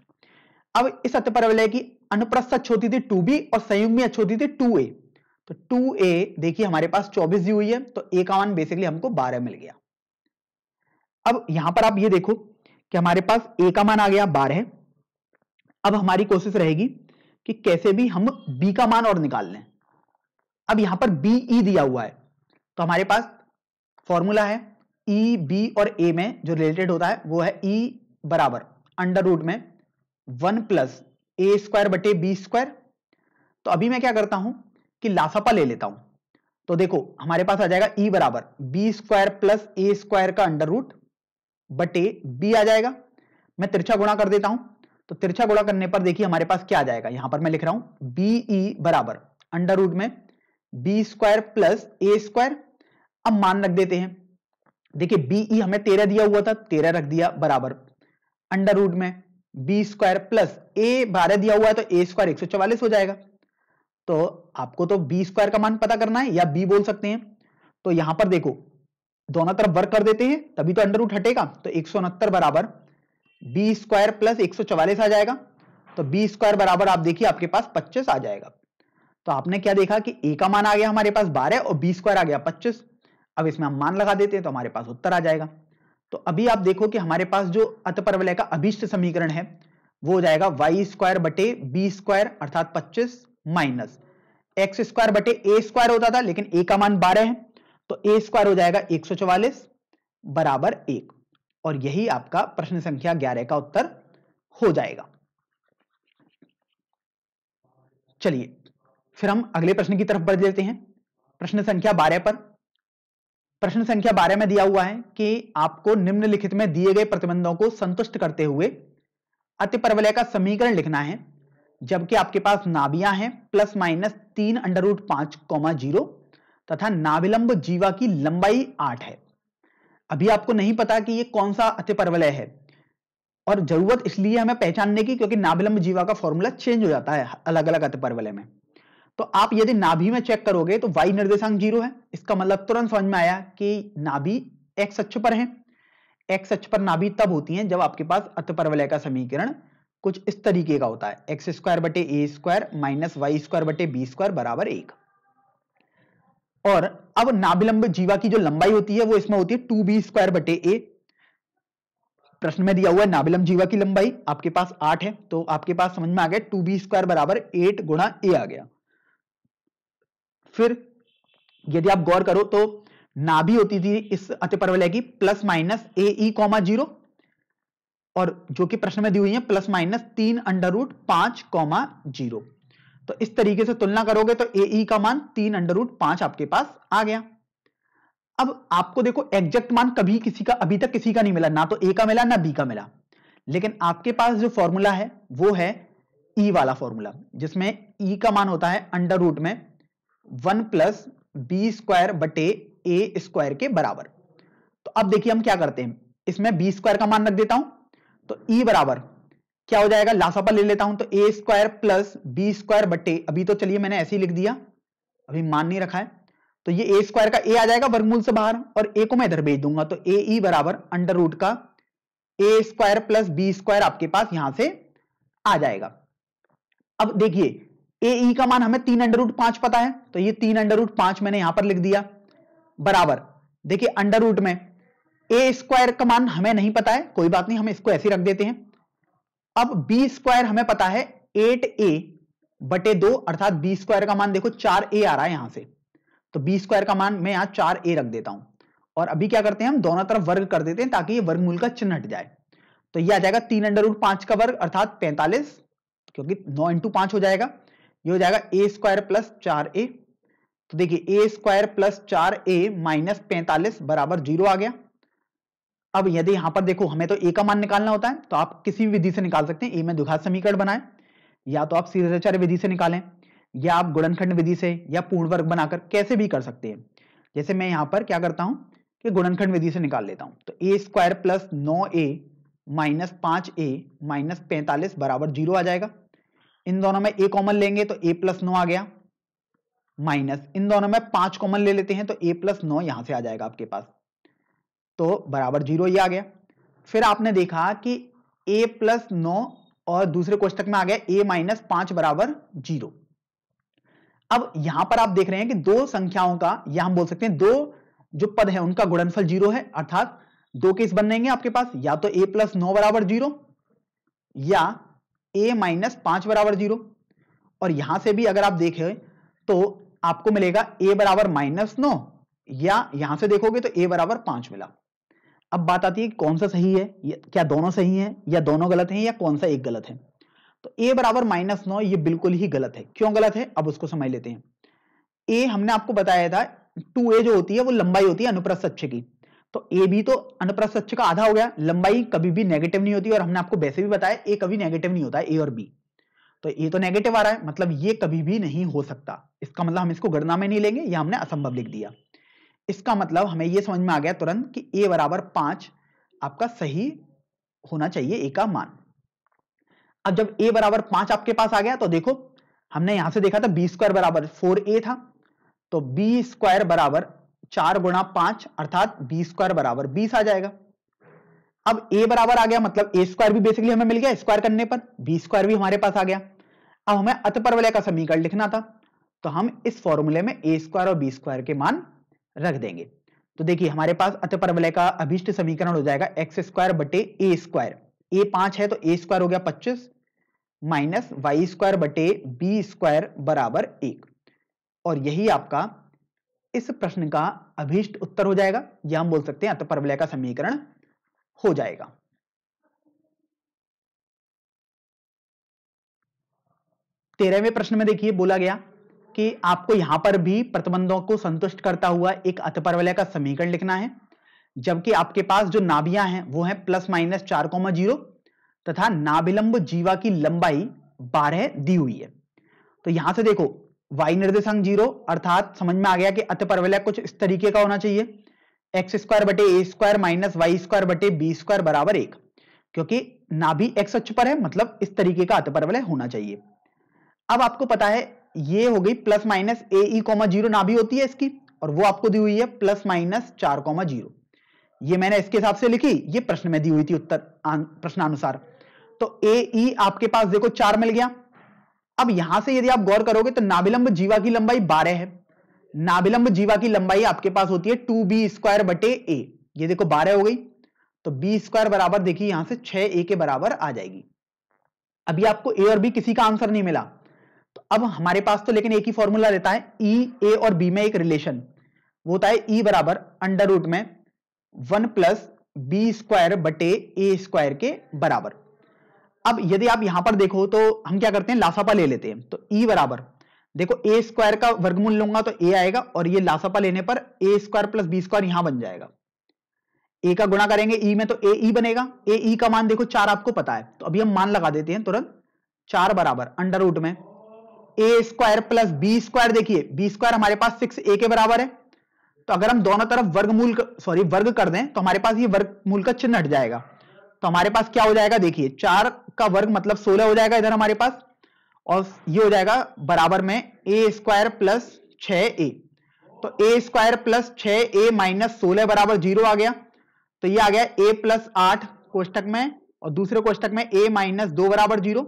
अब इस अत अतपरवलय की अनुप्रस्थ अच्छ होती थी टू बी और संयुग्मी अच्छ होती थी टू ए तो टू ए देखिए हमारे पास चौबीस दी हुई है तो एक का बेसिकली हमको बारह मिल गया अब यहां पर आप ये देखो कि हमारे पास ए का मान आ गया बारह अब हमारी कोशिश रहेगी कि कैसे भी हम बी का मान और निकाल लें अब यहां पर बी ई e दिया हुआ है तो हमारे पास फॉर्मूला है ई e, बी और ए में जो रिलेटेड होता है वो है ई e बराबर अंडर रूट में वन प्लस ए स्क्वायर बटे बी स्क्वायर तो अभी मैं क्या करता हूं कि लाफापा ले लेता हूं तो देखो हमारे पास आ जाएगा ई बराबर b square plus a square का अंडर रूट बटे बी आ जाएगा मैं तिरछा गुणा कर देता हूं तो तिरछा गुणा करने पर देखिए हमारे पास क्या आ जाएगा यहां पर मैं लिख रहा हूं बीई e बराबर अंडर रूट में b square plus a square अब मान रख देते हैं देखिए बीई e हमें तेरह दिया हुआ था तेरह रख दिया बराबर अंडर रूट में बी स्क्वायर प्लस ए बारह दिया हुआ है तो ए स्क्वायर एक सौ चवालीस हो जाएगा तो आपको तो बी स्क्वायर का मान पता करना है या बी बोल सकते हैं तो यहां पर देखो दोनों तरफ वर्क कर देते हैं तभी तो अंडर रूट हटेगा तो एक बराबर बी स्क्वायर प्लस एक आ जाएगा तो बी स्क्वायर बराबर आप देखिए आपके पास 25 आ जाएगा तो आपने क्या देखा कि ए का मान आ गया हमारे पास 12 और बी स्क्वायर आ गया 25 अब इसमें हम मान लगा देते हैं तो हमारे पास उत्तर आ जाएगा तो अभी आप देखो कि हमारे पास जो अत परवलय का अभिष्ट समीकरण है वो हो जाएगा वाई स्क्वायर बटे बी स्क्वायर अर्थात पच्चीस माइनस एक्स स्क्वायर बटे ए स्क्वायर होता था लेकिन ए का मान बारह है तो ए स्क्वायर हो जाएगा एक सौ चौवालीस बराबर एक और यही आपका प्रश्न संख्या ग्यारह का उत्तर हो जाएगा चलिए फिर हम अगले प्रश्न की तरफ बढ़ देते हैं प्रश्न संख्या बारह पर प्रश्न संख्या बारह में दिया हुआ है कि आपको निम्नलिखित में दिए गए प्रतिबंधों को संतुष्ट करते हुए अति परवलय का समीकरण लिखना है जबकि आपके पास नाभियां हैं प्लस माइनस तीन अंडर रूट पांच कॉमा जीरो तथा नाविलंब जीवा की लंबाई आठ है अभी आपको नहीं पता कि ये कौन सा अति परवलय है और जरूरत इसलिए हमें पहचानने की क्योंकि नाभिलंब जीवा का फॉर्मूला चेंज हो जाता है अलग अलग अति परवलय में तो आप यदि नाभि में चेक करोगे तो वाई निर्देशांक जीरो है इसका मतलब तुरंत समझ में आया कि नाभि एक्स अक्ष पर है एक्स अक्ष पर नाभि तब होती है जब आपके पास अति परवलय का समीकरण कुछ इस तरीके का होता है एक्स स्क्वायर बटे a square minus y square बटे बी स्क्वायर बराबर एक और अब नाभिलंब जीवा की जो लंबाई होती है वो इसमें होती है टू बी स्क्वायर बटे ए प्रश्न में दिया हुआ है नाभिलंब जीवा की लंबाई आपके पास आठ है तो आपके पास समझ में आ गया टू बी स्क्वायर बराबर एट गुणा ए आ गया फिर यदि आप गौर करो तो नाभि होती थी इस अति परवलय की plus minus a e comma zero और जो कि प्रश्न में दी हुई है प्लस माइनस तीन अंडर रूट पांच कॉमा जीरो तो इस तरीके से तुलना करोगे तो ए e का मान तीन अंडर रूट पांच आपके पास आ गया अब आपको देखो एग्जैक्ट मान कभी किसी का अभी तक किसी का नहीं मिला ना तो ए का मिला ना बी का मिला लेकिन आपके पास जो फॉर्मूला है वो है ई e वाला फॉर्मूला जिसमें ई e का मान होता है अंडर रूट में वन प्लस बी स्क्वायर बटे ए स्क्वायर के बराबर तो अब देखिए हम क्या करते हैं इसमें बी स्क्वायर का मान रख देता हूं तो ई बराबर क्या हो जाएगा लासापा ले लेता हूं तो a square plus b square बटे अभी तो चलिए मैंने ऐसे ही लिख दिया अभी मान नहीं रखा है तो ये ए स्क्वायर का ए आ जाएगा वर्गमूल से बाहर और ए को मैं इधर भेज दूंगा तो ए ई e बराबर अंडर रूट का a square plus b square आपके पास यहां से आ जाएगा अब देखिए ए ई e का मान हमें तीन अंडर रूट पांच पता है तो ये तीन अंडर रूट पांच मैंने यहां पर लिख दिया बराबर देखिए अंडर रूट में ए स्क्वायर का मान हमें नहीं पता है कोई बात नहीं हम इसको ऐसे रख देते हैं अब बी स्क्वायर हमें पता है एट ए बटे दो अर्थात बी स्क्वायर का मान देखो चार ए आ रहा है यहां से तो बी स्क्वायर का मान मैं यहां चार ए रख देता हूं और अभी क्या करते हैं हम दोनों तरफ वर्ग कर देते हैं ताकि ये वर्गमूल का चिन्ह हट जाए तो ये आ जाएगा तीन अंडर रूट पांच का वर्ग अर्थात पैंतालीस क्योंकि नौ इंटू पांच हो जाएगा ये हो जाएगा ए स्क्वायर प्लस चार ए तो देखिए ए स्क्वायर प्लस चार ए माइनस पैंतालीस बराबर जीरो आ गया अब यदि यहां पर देखो हमें तो ए का मान निकालना होता है तो आप किसी भी विधि से निकाल सकते हैं ए में दुघात समीकरण बनाए या तो आप सीधाचार्य विधि से निकालें या आप गुणनखंड विधि से या पूर्ण वर्ग बनाकर कैसे भी कर सकते हैं जैसे मैं यहां पर क्या करता हूं कि गुणनखंड विधि से निकाल लेता हूं तो ए स्क्वायर प्लस नौ ए माइनस पांच ए माइनस पैंतालीस बराबर जीरो आ जाएगा इन दोनों में ए कॉमन लेंगे तो ए प्लस नौ आ गया माइनस इन दोनों में पांच कॉमन ले लेते हैं तो ए प्लस नौ यहां से आ जाएगा आपके पास तो बराबर जीरो ही आ गया फिर आपने देखा कि ए प्लस नौ और दूसरे क्वेश्चन में आ गया ए माइनस पांच बराबर जीरो अब यहां पर आप देख रहे हैं कि दो संख्याओं का या हम बोल सकते हैं दो जो पद है उनका गुणनफल जीरो है अर्थात दो केस बन आपके पास या तो ए प्लस नौ बराबर जीरो या ए माइनस पांच बराबर जीरो और यहां से भी अगर आप देखें तो आपको मिलेगा ए बराबर माइनस नौ या यहां से देखोगे तो ए बराबर पांच मिला अब बात आती है कौन सा सही है क्या दोनों सही है या दोनों गलत है या कौन सा एक गलत है तो ए बराबर माइनस नौ ये बिल्कुल ही गलत है क्यों गलत है अब उसको समझ लेते हैं ए हमने आपको बताया था टू ए जो होती है वो लंबाई होती है अनुप्रस्थ अक्ष की तो ए भी तो अनुप्रस्थ अक्ष का आधा हो गया लंबाई कभी भी नेगेटिव नहीं होती और हमने आपको वैसे भी बताया ए कभी नेगेटिव नहीं होता है ए और बी तो ए तो नेगेटिव आ रहा है मतलब ये कभी भी नहीं हो सकता इसका मतलब हम इसको गणना में नहीं लेंगे ये हमने असंभव लिख दिया इसका मतलब हमें यह समझ में आ गया तुरंत कि ए बराबर पांच आपका सही होना चाहिए ए का मान अब जब ए बराबर पांच आपके पास आ गया तो देखो हमने यहां से देखा था बी स्क्वायर बराबर फोर ए था तो बी स्क्वायर बराबर चार गुणा पांच अर्थात बी स्क्वायर बराबर बीस आ जाएगा अब ए बराबर आ गया मतलब ए स्क्वायर भी बेसिकली हमें मिल गया स्क्वायर करने पर बी स्क्वायर भी हमारे पास आ गया अब हमें अतपरवलय का समीकरण लिखना था तो हम इस फॉर्मूले में ए स्क्वायर और बी स्क्वायर के मान रख देंगे तो देखिए हमारे पास अत परवलय का अभिष्ट समीकरण हो जाएगा एक्स स्क्वायर बटे ए स्क्वायर ए पांच है तो ए स्क्वायर हो गया पच्चीस माइनस वाई स्क्वायर बटे बी स्क्वायर बराबर एक और यही आपका इस प्रश्न का अभिष्ट उत्तर हो जाएगा या हम बोल सकते हैं अत परवलय का समीकरण हो जाएगा तेरहवें प्रश्न में देखिए बोला गया कि आपको यहां पर भी प्रतिबंधों को संतुष्ट करता हुआ एक अतपरवलय का समीकरण लिखना है जबकि आपके पास जो नाभियां हैं वो है प्लस माइनस चार कोमा जीरो तथा नाभिलंब जीवा की लंबाई बारह दी हुई है तो यहां से देखो y निर्देशांक जीरो अर्थात समझ में आ गया कि अतपरवलय कुछ इस तरीके का होना चाहिए एक्स स्क्वायर बटे a square minus y square बटे बी स्क्वायर बराबर एक क्योंकि नाभि एक्स अक्ष पर है मतलब इस तरीके का अतपरवलय होना चाहिए अब आपको पता है ये हो गई plus minus a e comma zero ना भी होती है इसकी और वो आपको दी हुई है प्लस माइनस चार कॉमा जीरो ये मैंने इसके हिसाब से लिखी ये प्रश्न में दी हुई थी उत्तर प्रश्नानुसार तो ए ई e आपके पास देखो चार मिल गया अब यहां से यदि आप गौर करोगे तो नाभिलंब जीवा की लंबाई बारह है नाभिलंब जीवा की लंबाई आपके पास होती है टू बी स्क्वायर बटे ए ये देखो बारह हो गई तो बी स्क्वायर बराबर देखिए यहां से छह ए के बराबर आ जाएगी अभी आपको ए और बी किसी का आंसर नहीं मिला तो अब हमारे पास तो लेकिन एक ही फॉर्मूला रहता है ई e, ए और बी में एक रिलेशन वो होता है ई e बराबर अंडर रूट में वन प्लस बी स्क्वायर बटे ए स्क्वायर के बराबर अब यदि आप यहां पर देखो तो हम क्या करते हैं लासापा ले लेते हैं तो ई e बराबर देखो ए स्क्वायर का वर्गमूल लूंगा तो ए आएगा और ये लासापा लेने पर a square plus b square यहां बन जाएगा ए का गुणा करेंगे ई में तो ए ई बनेगा ए ई का मान देखो चार आपको पता है तो अभी हम मान लगा देते हैं तुरंत चार बराबर अंडर रूट में a square plus b square देखिए बी स्क्वायर हमारे पास सिक्स ए के बराबर है तो अगर हम दोनों तरफ वर्गमूल सॉरी वर्ग कर दें तो हमारे पास ये वर्गमूल का चिन्ह हट जाएगा तो हमारे पास क्या हो जाएगा देखिए चार का वर्ग मतलब सोलह हो जाएगा इधर हमारे पास और ये हो जाएगा बराबर में ए स्क्वायर प्लस छ ए तो ए स्क्वायर प्लस छ ए माइनस सोलह बराबर जीरो आ गया तो ये आ गया ए प्लस आठ कोष्टक में और दूसरे कोष्टक में ए माइनस दो बराबर जीरो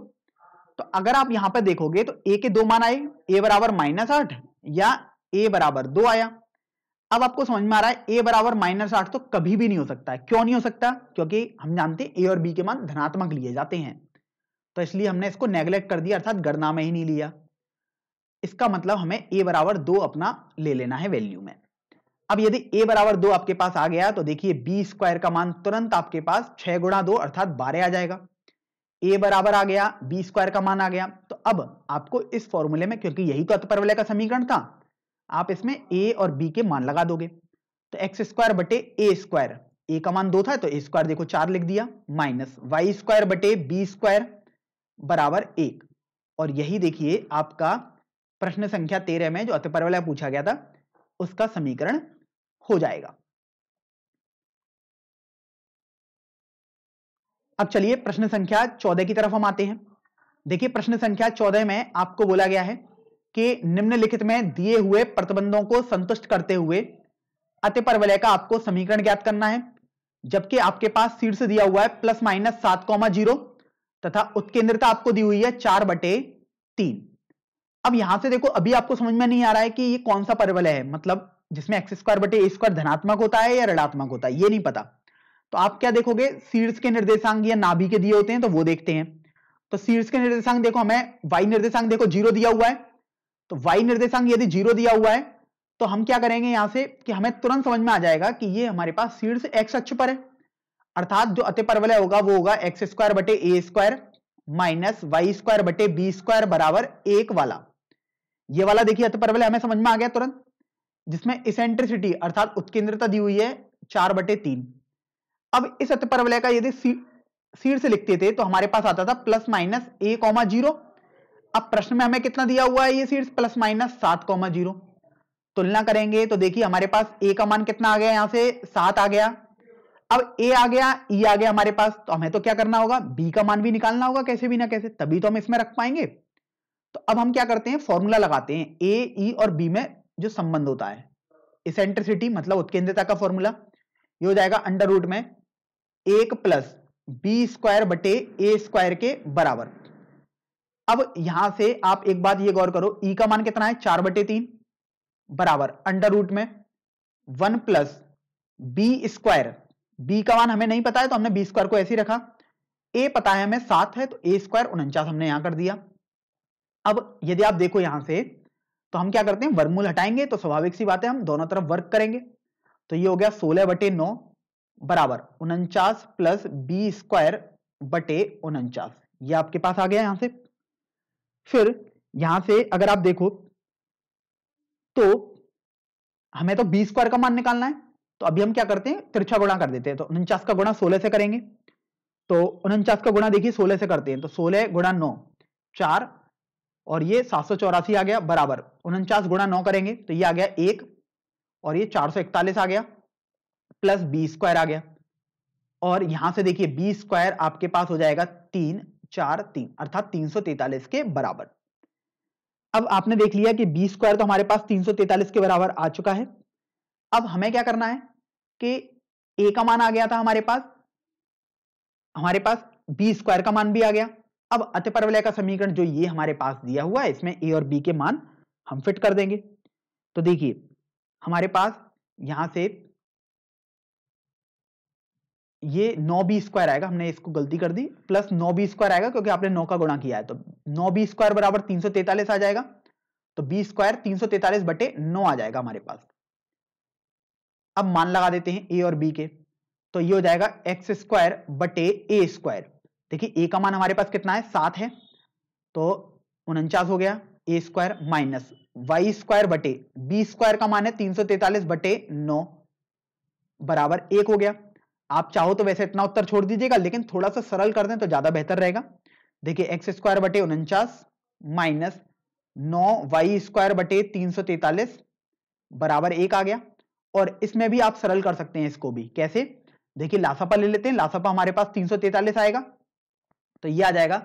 तो अगर आप यहां पर देखोगे तो ए के दो मान आए ए बराबर माइनस आठ या ए बराबर दो आया अब आपको समझ में आ रहा है ए बराबर माइनस आठ तो कभी भी नहीं हो सकता है क्यों नहीं हो सकता क्योंकि हम जानते हैं ए और बी के मान धनात्मक लिए जाते हैं तो इसलिए हमने इसको नेग्लेक्ट कर दिया अर्थात गणना में ही नहीं लिया इसका मतलब हमें ए बराबर दो अपना ले लेना है वैल्यू में अब यदि ए बराबर दो आपके पास आ गया तो देखिए बी स्क्वायर का मान तुरंत आपके पास छह गुणा दो अर्थात बारह आ जाएगा ए बराबर आ गया बी स्क्वायर का मान आ गया तो अब आपको इस फॉर्मूले में क्योंकि यही तो अतपरवलय का समीकरण था आप इसमें ए और बी के मान लगा दोगे तो एक्स स्क्वायर बटे ए स्क्वायर ए का मान दो था तो ए स्क्वायर देखो चार लिख दिया माइनस वाई स्क्वायर बटे बी स्क्वायर बराबर एक और यही देखिए आपका प्रश्न संख्या तेरह में जो अतपरवलय पूछा गया था उसका समीकरण हो जाएगा अब चलिए प्रश्न संख्या चौदह की तरफ हम आते हैं देखिए प्रश्न संख्या चौदह में आपको बोला गया है कि निम्नलिखित में दिए हुए प्रतिबंधों को संतुष्ट करते हुए अति परवलय का आपको समीकरण ज्ञात करना है जबकि आपके पास शीर्ष दिया हुआ है प्लस माइनस सात कौमा जीरो तथा उत्केंद्रता आपको दी हुई है चार बटे तीन अब यहां से देखो अभी आपको समझ में नहीं आ रहा है कि ये कौन सा परवलय है मतलब जिसमें एक्स स्क्वायर बटे ए स्क्वायर धनात्मक होता है या ऋणात्मक होता है ये नहीं पता तो आप क्या देखोगे शीर्ष के निर्देशांक या नाभि के दिए होते हैं तो वो देखते हैं तो शीर्ष के निर्देशांक देखो हमें वाई निर्देशांक देखो जीरो दिया हुआ है तो वाई निर्देशांक यदि जीरो दिया हुआ है तो हम क्या करेंगे यहां से कि हमें तुरंत समझ में आ जाएगा कि ये हमारे पास शीर्ष एक्स अक्ष पर है अर्थात जो अति परवलय होगा वो होगा एक्स स्क्वायर बटे a square minus y square बटे बी स्क्वायर बराबर एक वाला ये वाला देखिए अति परवलय हमें समझ में आ गया तुरंत जिसमें इसेंट्रिसिटी अर्थात उत्केंद्रता दी हुई है चार बटे तीन अब इस सत्य परवलय का यदि सीड से लिखते थे तो हमारे पास आता था plus minus a comma zero अब प्रश्न में हमें कितना दिया हुआ है ये सीड्स प्लस माइनस सात कॉमा जीरो तुलना करेंगे तो देखिए हमारे पास ए का मान कितना आ गया यहां से सात आ गया अब ए आ गया ई आ गया हमारे पास तो हमें तो क्या करना होगा बी का मान भी निकालना होगा कैसे भी ना कैसे तभी तो हम इसमें रख पाएंगे तो अब हम क्या करते हैं फॉर्मूला लगाते हैं ए ई e और बी में जो संबंध होता है इसेंट्रिसिटी मतलब उत्केंद्रता का फॉर्मूला ये हो जाएगा अंडर रूट में एक प्लस बी स्क्वायर बटे ए स्क्वायर के बराबर अब यहां से आप एक बात ये गौर करो ई e का मान कितना है चार बटे तीन बराबर अंडर रूट में one plus b square b का मान हमें नहीं पता है तो हमने बी स्क्वायर को ऐसे रखा ए पता है हमें सात है तो ए स्क्वायर उनचास हमने यहां कर दिया अब यदि आप देखो यहां से तो हम क्या करते हैं वर्गमूल हटाएंगे तो स्वाभाविक सी बात है हम दोनों तरफ वर्क करेंगे तो ये हो गया सोलह बटे नौ बराबर उनचास प्लस बी स्क्वायर बटे उनचास ये आपके पास आ गया यहां से फिर यहां से अगर आप देखो तो हमें तो बी स्क्वायर का मान निकालना है तो अभी हम क्या करते हैं तिरछा गुणा कर देते हैं तो उनचास का गुणा सोलह से करेंगे तो उनचास का गुणा देखिए सोलह से करते हैं तो सोलह गुणा नौ चार और ये सात सौ चौरासी आ गया बराबर उनचास गुणा नौ करेंगे तो ये आ गया एक और ये चार सौ इकतालीस आ गया प्लस बी स्क्वायर आ गया और यहां से देखिए बी स्क्वायर आपके पास हो जाएगा तीन चार तीन अर्थात तीन सौ तैतालीस के बराबर अब आपने देख लिया कि बी स्क्वायर तो हमारे पास तीन सौ तैतालीस के बराबर आ चुका है अब हमें क्या करना है कि ए का मान आ गया था हमारे पास हमारे पास बी स्क्वायर का मान भी आ गया अब अति परवलय का समीकरण जो ये हमारे पास दिया हुआ है इसमें ए और बी के मान हम फिट कर देंगे तो देखिए हमारे पास यहां से ये नौ बी स्क्वायर आएगा हमने इसको गलती कर दी प्लस नौ बी स्क्वायर आएगा क्योंकि आपने नौ का गुणा किया है तो नौ बी स्क्वायर बराबर तीन सौ तैतालीस आ जाएगा तो बी स्क्वायर तीन सौ तैतालीस बटे नौ आ जाएगा हमारे पास अब मान लगा देते हैं ए और बी के तो ये हो जाएगा एक्स स्क्वायर बटे ए स्क्वायर देखिए ए का मान हमारे पास कितना है सात है तो उनचास हो गया a square minus y square बटे बी स्क्वायर का मान है तीन सौ तैतालीस बटे नौ बराबर एक हो गया आप चाहो तो वैसे इतना उत्तर छोड़ दीजिएगा लेकिन थोड़ा सा सरल कर दें तो ज्यादा बेहतर रहेगा देखिए एक्स स्क्वायर बटे उनचास माइनस नौ वाई स्क्वायर बटे तीन सौ तैतालीस बराबर एक आ गया और इसमें भी आप सरल कर सकते हैं इसको भी कैसे देखिए लासापा ले लेते हैं लासापा हमारे पास तीन सौ तैतालीस आएगा तो ये आ जाएगा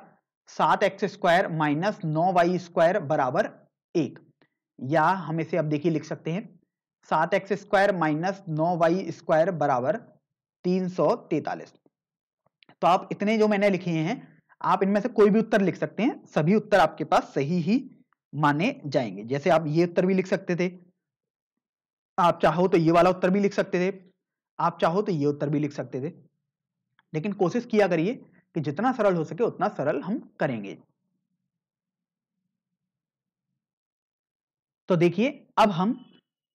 सात एक्स स्क्वायर माइनस नौ वाई स्क्वायर बराबर एक या हम इसे अब देखिए लिख सकते हैं सात एक्स स्क्वायर माइनस नौ वाई स्क्वायर बराबर 343 तो आप इतने जो मैंने लिखे हैं आप इनमें से कोई भी उत्तर लिख सकते हैं सभी उत्तर आपके पास सही ही माने जाएंगे जैसे आप ये उत्तर भी लिख सकते थे आप चाहो तो ये वाला उत्तर भी लिख सकते थे आप चाहो तो ये उत्तर भी लिख सकते थे लेकिन कोशिश किया करिए कि जितना सरल हो सके उतना सरल हम करेंगे तो देखिए अब हम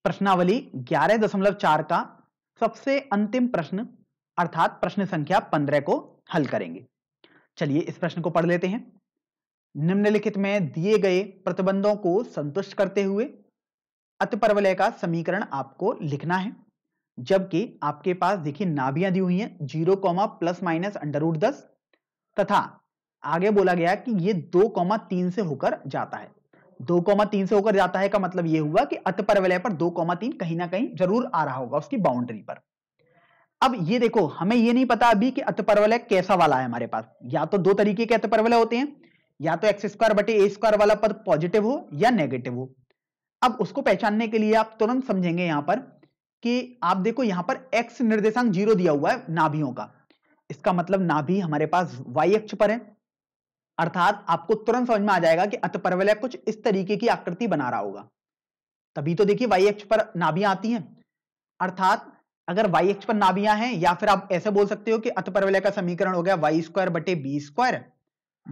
प्रश्नावली 11.4 का सबसे अंतिम प्रश्न अर्थात प्रश्न संख्या पंद्रह को हल करेंगे चलिए इस प्रश्न को पढ़ लेते हैं निम्नलिखित में दिए गए प्रतिबंधों को संतुष्ट करते हुए अति परवलय का समीकरण आपको लिखना है जबकि आपके पास देखिए नाभियां दी हुई हैं zero comma plus minus under root दस तथा आगे बोला गया कि ये दो कॉमा तीन से होकर जाता है दो कॉमा तीन से होकर जाता है का मतलब ये हुआ कि अति परवलय पर दो कॉमा तीन कहीं ना कहीं जरूर आ रहा होगा उसकी बाउंड्री पर अब ये देखो हमें ये नहीं पता अभी कि अतपरवलय कैसा वाला है हमारे पास या तो दो तरीके के अतपरवलय होते हैं या तो एक्स स्क्वायर बटे ए स्क्वायर वाला पद पॉजिटिव हो या नेगेटिव हो अब उसको पहचानने के लिए आप तुरंत समझेंगे यहां पर कि आप देखो यहां पर एक्स निर्देशांक जीरो दिया हुआ है नाभियों का इसका मतलब नाभि हमारे पास वाई अक्ष पर है अर्थात आपको तुरंत समझ में आ जाएगा कि अतपरवलय कुछ इस तरीके की आकृति बना रहा होगा तभी तो देखिए वाई अक्ष पर नाभियां आती हैं अर्थात अगर वाई एक्स पर नाभियां हैं या फिर आप ऐसे बोल सकते हो कि अतपरवलय का समीकरण हो गया वाई स्क्वायर बटे b square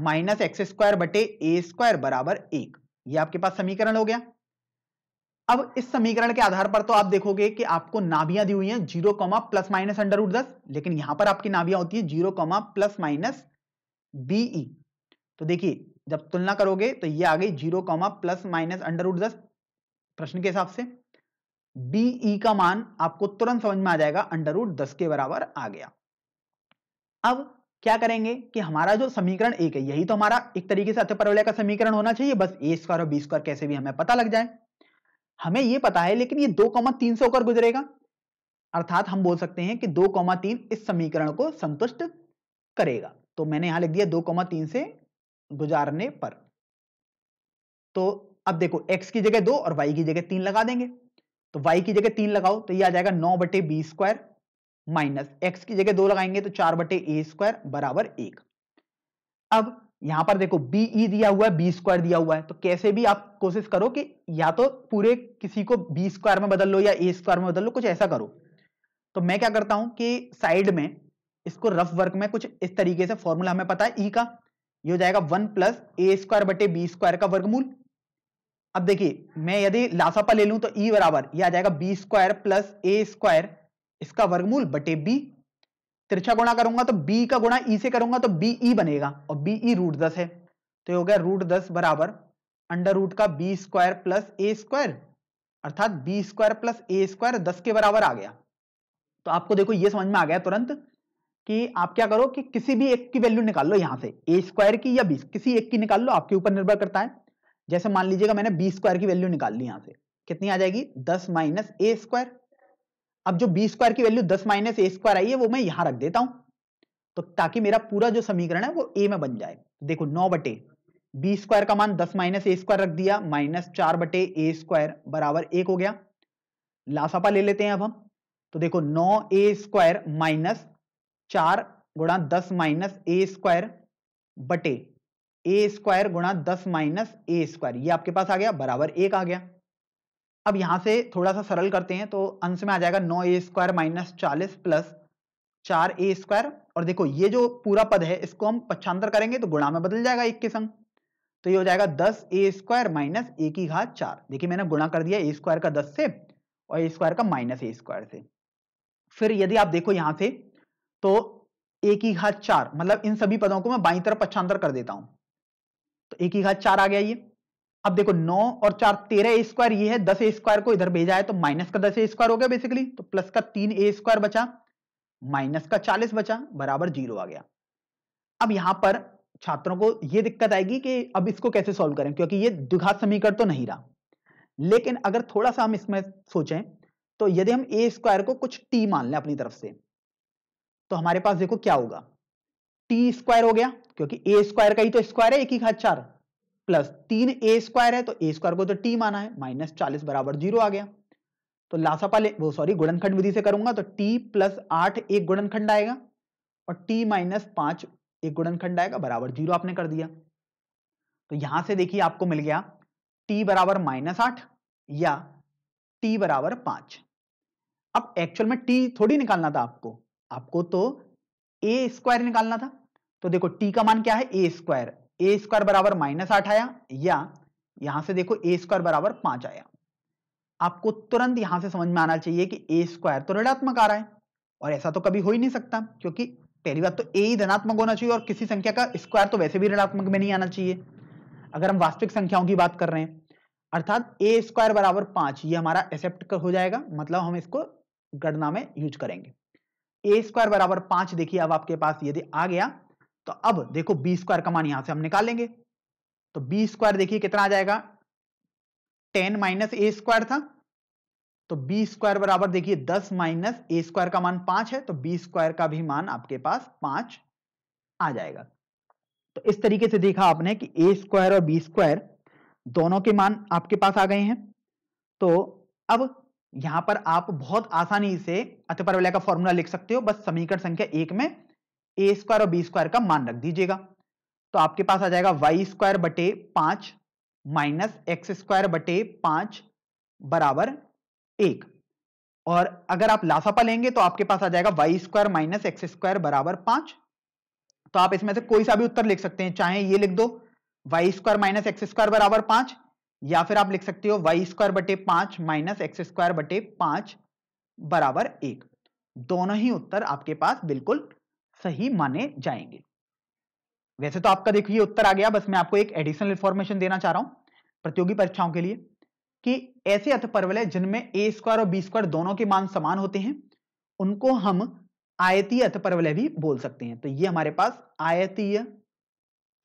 minus x square बटे ए स्क्वायर बराबर एक ये आपके पास समीकरण हो गया अब इस समीकरण के आधार पर तो आप देखोगे कि आपको नाभियां दी हुई हैं zero comma plus minus under उड दस लेकिन यहां पर आपकी नाभियां होती है zero comma plus minus b e तो देखिए जब तुलना करोगे तो ये आ गई zero comma plus minus under उड दस प्रश्न के हिसाब से डी ई e का मान आपको तुरंत समझ में आ जाएगा अंडर रूट दस के बराबर आ गया अब क्या करेंगे कि हमारा जो समीकरण एक है यही तो हमारा एक तरीके से अत्यपरवलय का समीकरण होना चाहिए बस ए स्क्वायर और बी स्क्वायर कैसे भी हमें पता लग जाए हमें यह पता है लेकिन ये दो कौमा तीन से होकर गुजरेगा अर्थात हम बोल सकते हैं कि दो कौमा तीन इस समीकरण को संतुष्ट करेगा तो मैंने यहां लिख दिया दो कौमा तीन से गुजारने पर तो अब देखो x की जगह दो और y की जगह तीन लगा देंगे तो वाई की जगह तीन लगाओ तो ये आ जाएगा नौ बटे बी स्क्वायर माइनस एक्स की जगह दो लगाएंगे तो चार बटे ए स्क्वायर बराबर एक अब यहां पर देखो बी ई e दिया हुआ है बी स्क्वायर दिया हुआ है तो कैसे भी आप कोशिश करो कि या तो पूरे किसी को बी स्क्वायर में बदल लो या ए स्क्वायर में बदल लो कुछ ऐसा करो तो मैं क्या करता हूं कि साइड में इसको रफ वर्क में कुछ इस तरीके से फॉर्मूला हमें पता है ई e का ये हो जाएगा वन प्लस ए स्क्वायर बटे बी स्क्वायर का वर्गमूल अब देखिए मैं यदि लासापा ले लूं तो ई e बराबर यह आ जाएगा b square plus a square इसका वर्गमूल बटे बी तिरछा गुणा करूंगा तो बी का गुणा ई e से करूंगा तो बी ई e बनेगा और बी ई रूट दस है तो हो गया रूट दस बराबर अंडर रूट का b square plus a square अर्थात b square plus a square दस के बराबर आ गया तो आपको देखो ये समझ में आ गया तुरंत कि आप क्या करो कि किसी भी एक की वैल्यू निकाल लो यहां से ए स्क्वायर की या बीस किसी एक की निकाल लो आपके ऊपर निर्भर करता है जैसे मान लीजिएगा मैंने बी स्क्वायर की वैल्यू निकाल ली यहां से कितनी आ जाएगी दस माइनस ए स्क्वायर अब जो बी स्क्वायर की वैल्यू दस माइनस ए स्क्वायर आई है वो मैं यहां रख देता हूं तो ताकि मेरा पूरा जो समीकरण है वो ए में बन जाए देखो नौ बटे बी स्क्वायर का मान दस माइनस ए स्क्वायर रख दिया माइनस चार बटे ए स्क्वायर बराबर एक हो गया लासापा ले लेते हैं अब हम तो देखो नौ ए स्क्वायर माइनस चार गुणा दस माइनस ए स्क्वायर बटे ए स्क्वायर गुणा दस माइनस ए स्क्वायर ये आपके पास आ गया बराबर एक आ गया अब यहां से थोड़ा सा सरल करते हैं तो अंश में आ जाएगा नौ ए स्क्वायर माइनस चालीस प्लस चार ए स्क्वायर और देखो ये जो पूरा पद है इसको हम पक्षांतर करेंगे तो गुणा में बदल जाएगा एक के संग तो ये हो जाएगा दस ए स्क्वायर माइनस ए की घात चार देखिए मैंने गुणा कर दिया ए स्क्वायर का दस से और ए स्क्वायर का माइनस ए स्क्वायर से फिर यदि आप देखो यहां से तो ए की घात चार मतलब इन सभी पदों को मैं बाई तरफ पक्षांतर कर देता हूं तो एक ही घात चार आ गया ये अब देखो नौ और चार तेरह ए स्क्वायर ये है दस ए स्क्वायर को इधर भेजा है तो माइनस का दस ए स्क्वायर हो गया बेसिकली तो प्लस का तीन ए स्क्वायर बचा माइनस का चालीस बचा बराबर जीरो आ गया अब यहां पर छात्रों को यह दिक्कत आएगी कि अब इसको कैसे सॉल्व करें क्योंकि ये द्विघात समीकरण तो नहीं रहा लेकिन अगर थोड़ा सा हम इसमें सोचें तो यदि हम ए स्क्वायर को कुछ टी मान लें अपनी तरफ से तो हमारे पास देखो क्या होगा टी स्क्वायर हो गया क्योंकि ए स्क्वायर का ही तो स्क्वायर है एक ही घात चार प्लस तीन ए स्क्वायर है तो ए स्क्वायर को तो टी माना है माइनस चालीस बराबर जीरो आ गया तो लासापाल वो सॉरी गुणनखंड विधि से करूंगा तो टी प्लस आठ एक गुणनखंड आएगा और टी माइनस पांच एक गुणनखंड आएगा बराबर जीरो आपने कर दिया तो यहां से देखिए आपको मिल गया टी बराबर माइनस आठ या टी बराबर पांच अब एक्चुअल में टी थोड़ी निकालना था आपको आपको तो ए स्क्वायर निकालना था तो देखो टी का मान क्या है ए स्क्वायर ए स्क्वायर बराबर माइनस आठ आया या यहां से देखो ए स्क्वायर बराबर पांच आया आपको तुरंत यहां से समझ में आना चाहिए कि ए स्क्वायर तो ऋणात्मक आ रहा है और ऐसा तो कभी हो ही नहीं सकता क्योंकि पहली बात तो ए ही धनात्मक होना चाहिए और किसी संख्या का स्क्वायर तो वैसे भी ऋणात्मक में नहीं आना चाहिए अगर हम वास्तविक संख्याओं की बात कर रहे हैं अर्थात ए स्क्वायर बराबर पांच ये हमारा एक्सेप्ट हो जाएगा मतलब हम इसको गणना में यूज करेंगे ए स्क्वायर बराबर पांच देखिए अब आपके पास यदि आ गया तो अब देखो बी स्क्वायर का मान यहां से हम निकालेंगे तो बी स्क्वायर देखिए कितना आ जाएगा टेन माइनस ए स्क्वायर था तो बी स्क्वायर बराबर देखिए दस माइनस ए स्क्वायर का मान पांच है तो बी स्क्वायर का भी मान आपके पास पांच आ जाएगा तो इस तरीके से देखा आपने कि ए स्क्वायर और बी स्क्वायर दोनों के मान आपके पास आ गए हैं तो अब यहां पर आप बहुत आसानी से अतिपरवलय का फॉर्मूला लिख सकते हो बस समीकरण संख्या एक में ए स्क्वायर और बी स्क्वायर का मान रख दीजिएगा तो आपके पास आ जाएगा वाई स्क्वायर बटे पांच माइनस एक्स स्क्वायर बटे पांच बराबर एक और अगर आप लासापा लेंगे तो आपके पास आ जाएगा y square minus x square बराबर पांच तो आप इसमें से कोई सा भी उत्तर लिख सकते हैं चाहे ये लिख दो y square minus x square बराबर पांच या फिर आप लिख सकते हो वाई स्क्वायर बटे पांच माइनस एक्स स्क्वायर बटे पांच बराबर एक दोनों ही उत्तर आपके पास बिल्कुल सही माने जाएंगे वैसे तो आपका देखिए उत्तर आ गया बस मैं आपको एक एडिशनल इंफॉर्मेशन देना चाह रहा हूं प्रतियोगी परीक्षाओं के लिए कि ऐसे अथ परवलय जिनमें ए स्क्वायर और बी स्क्वायर दोनों के मान समान होते हैं उनको हम आयतीय अथ परवलय भी बोल सकते हैं तो ये हमारे पास आयतीय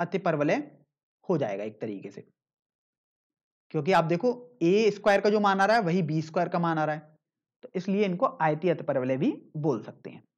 अति परवलय हो जाएगा एक तरीके से क्योंकि आप देखो ए स्क्वायर का जो मान आ रहा है वही बी स्क्वायर का मान आ रहा है तो इसलिए इनको आयतीय अति परवलय भी बोल सकते हैं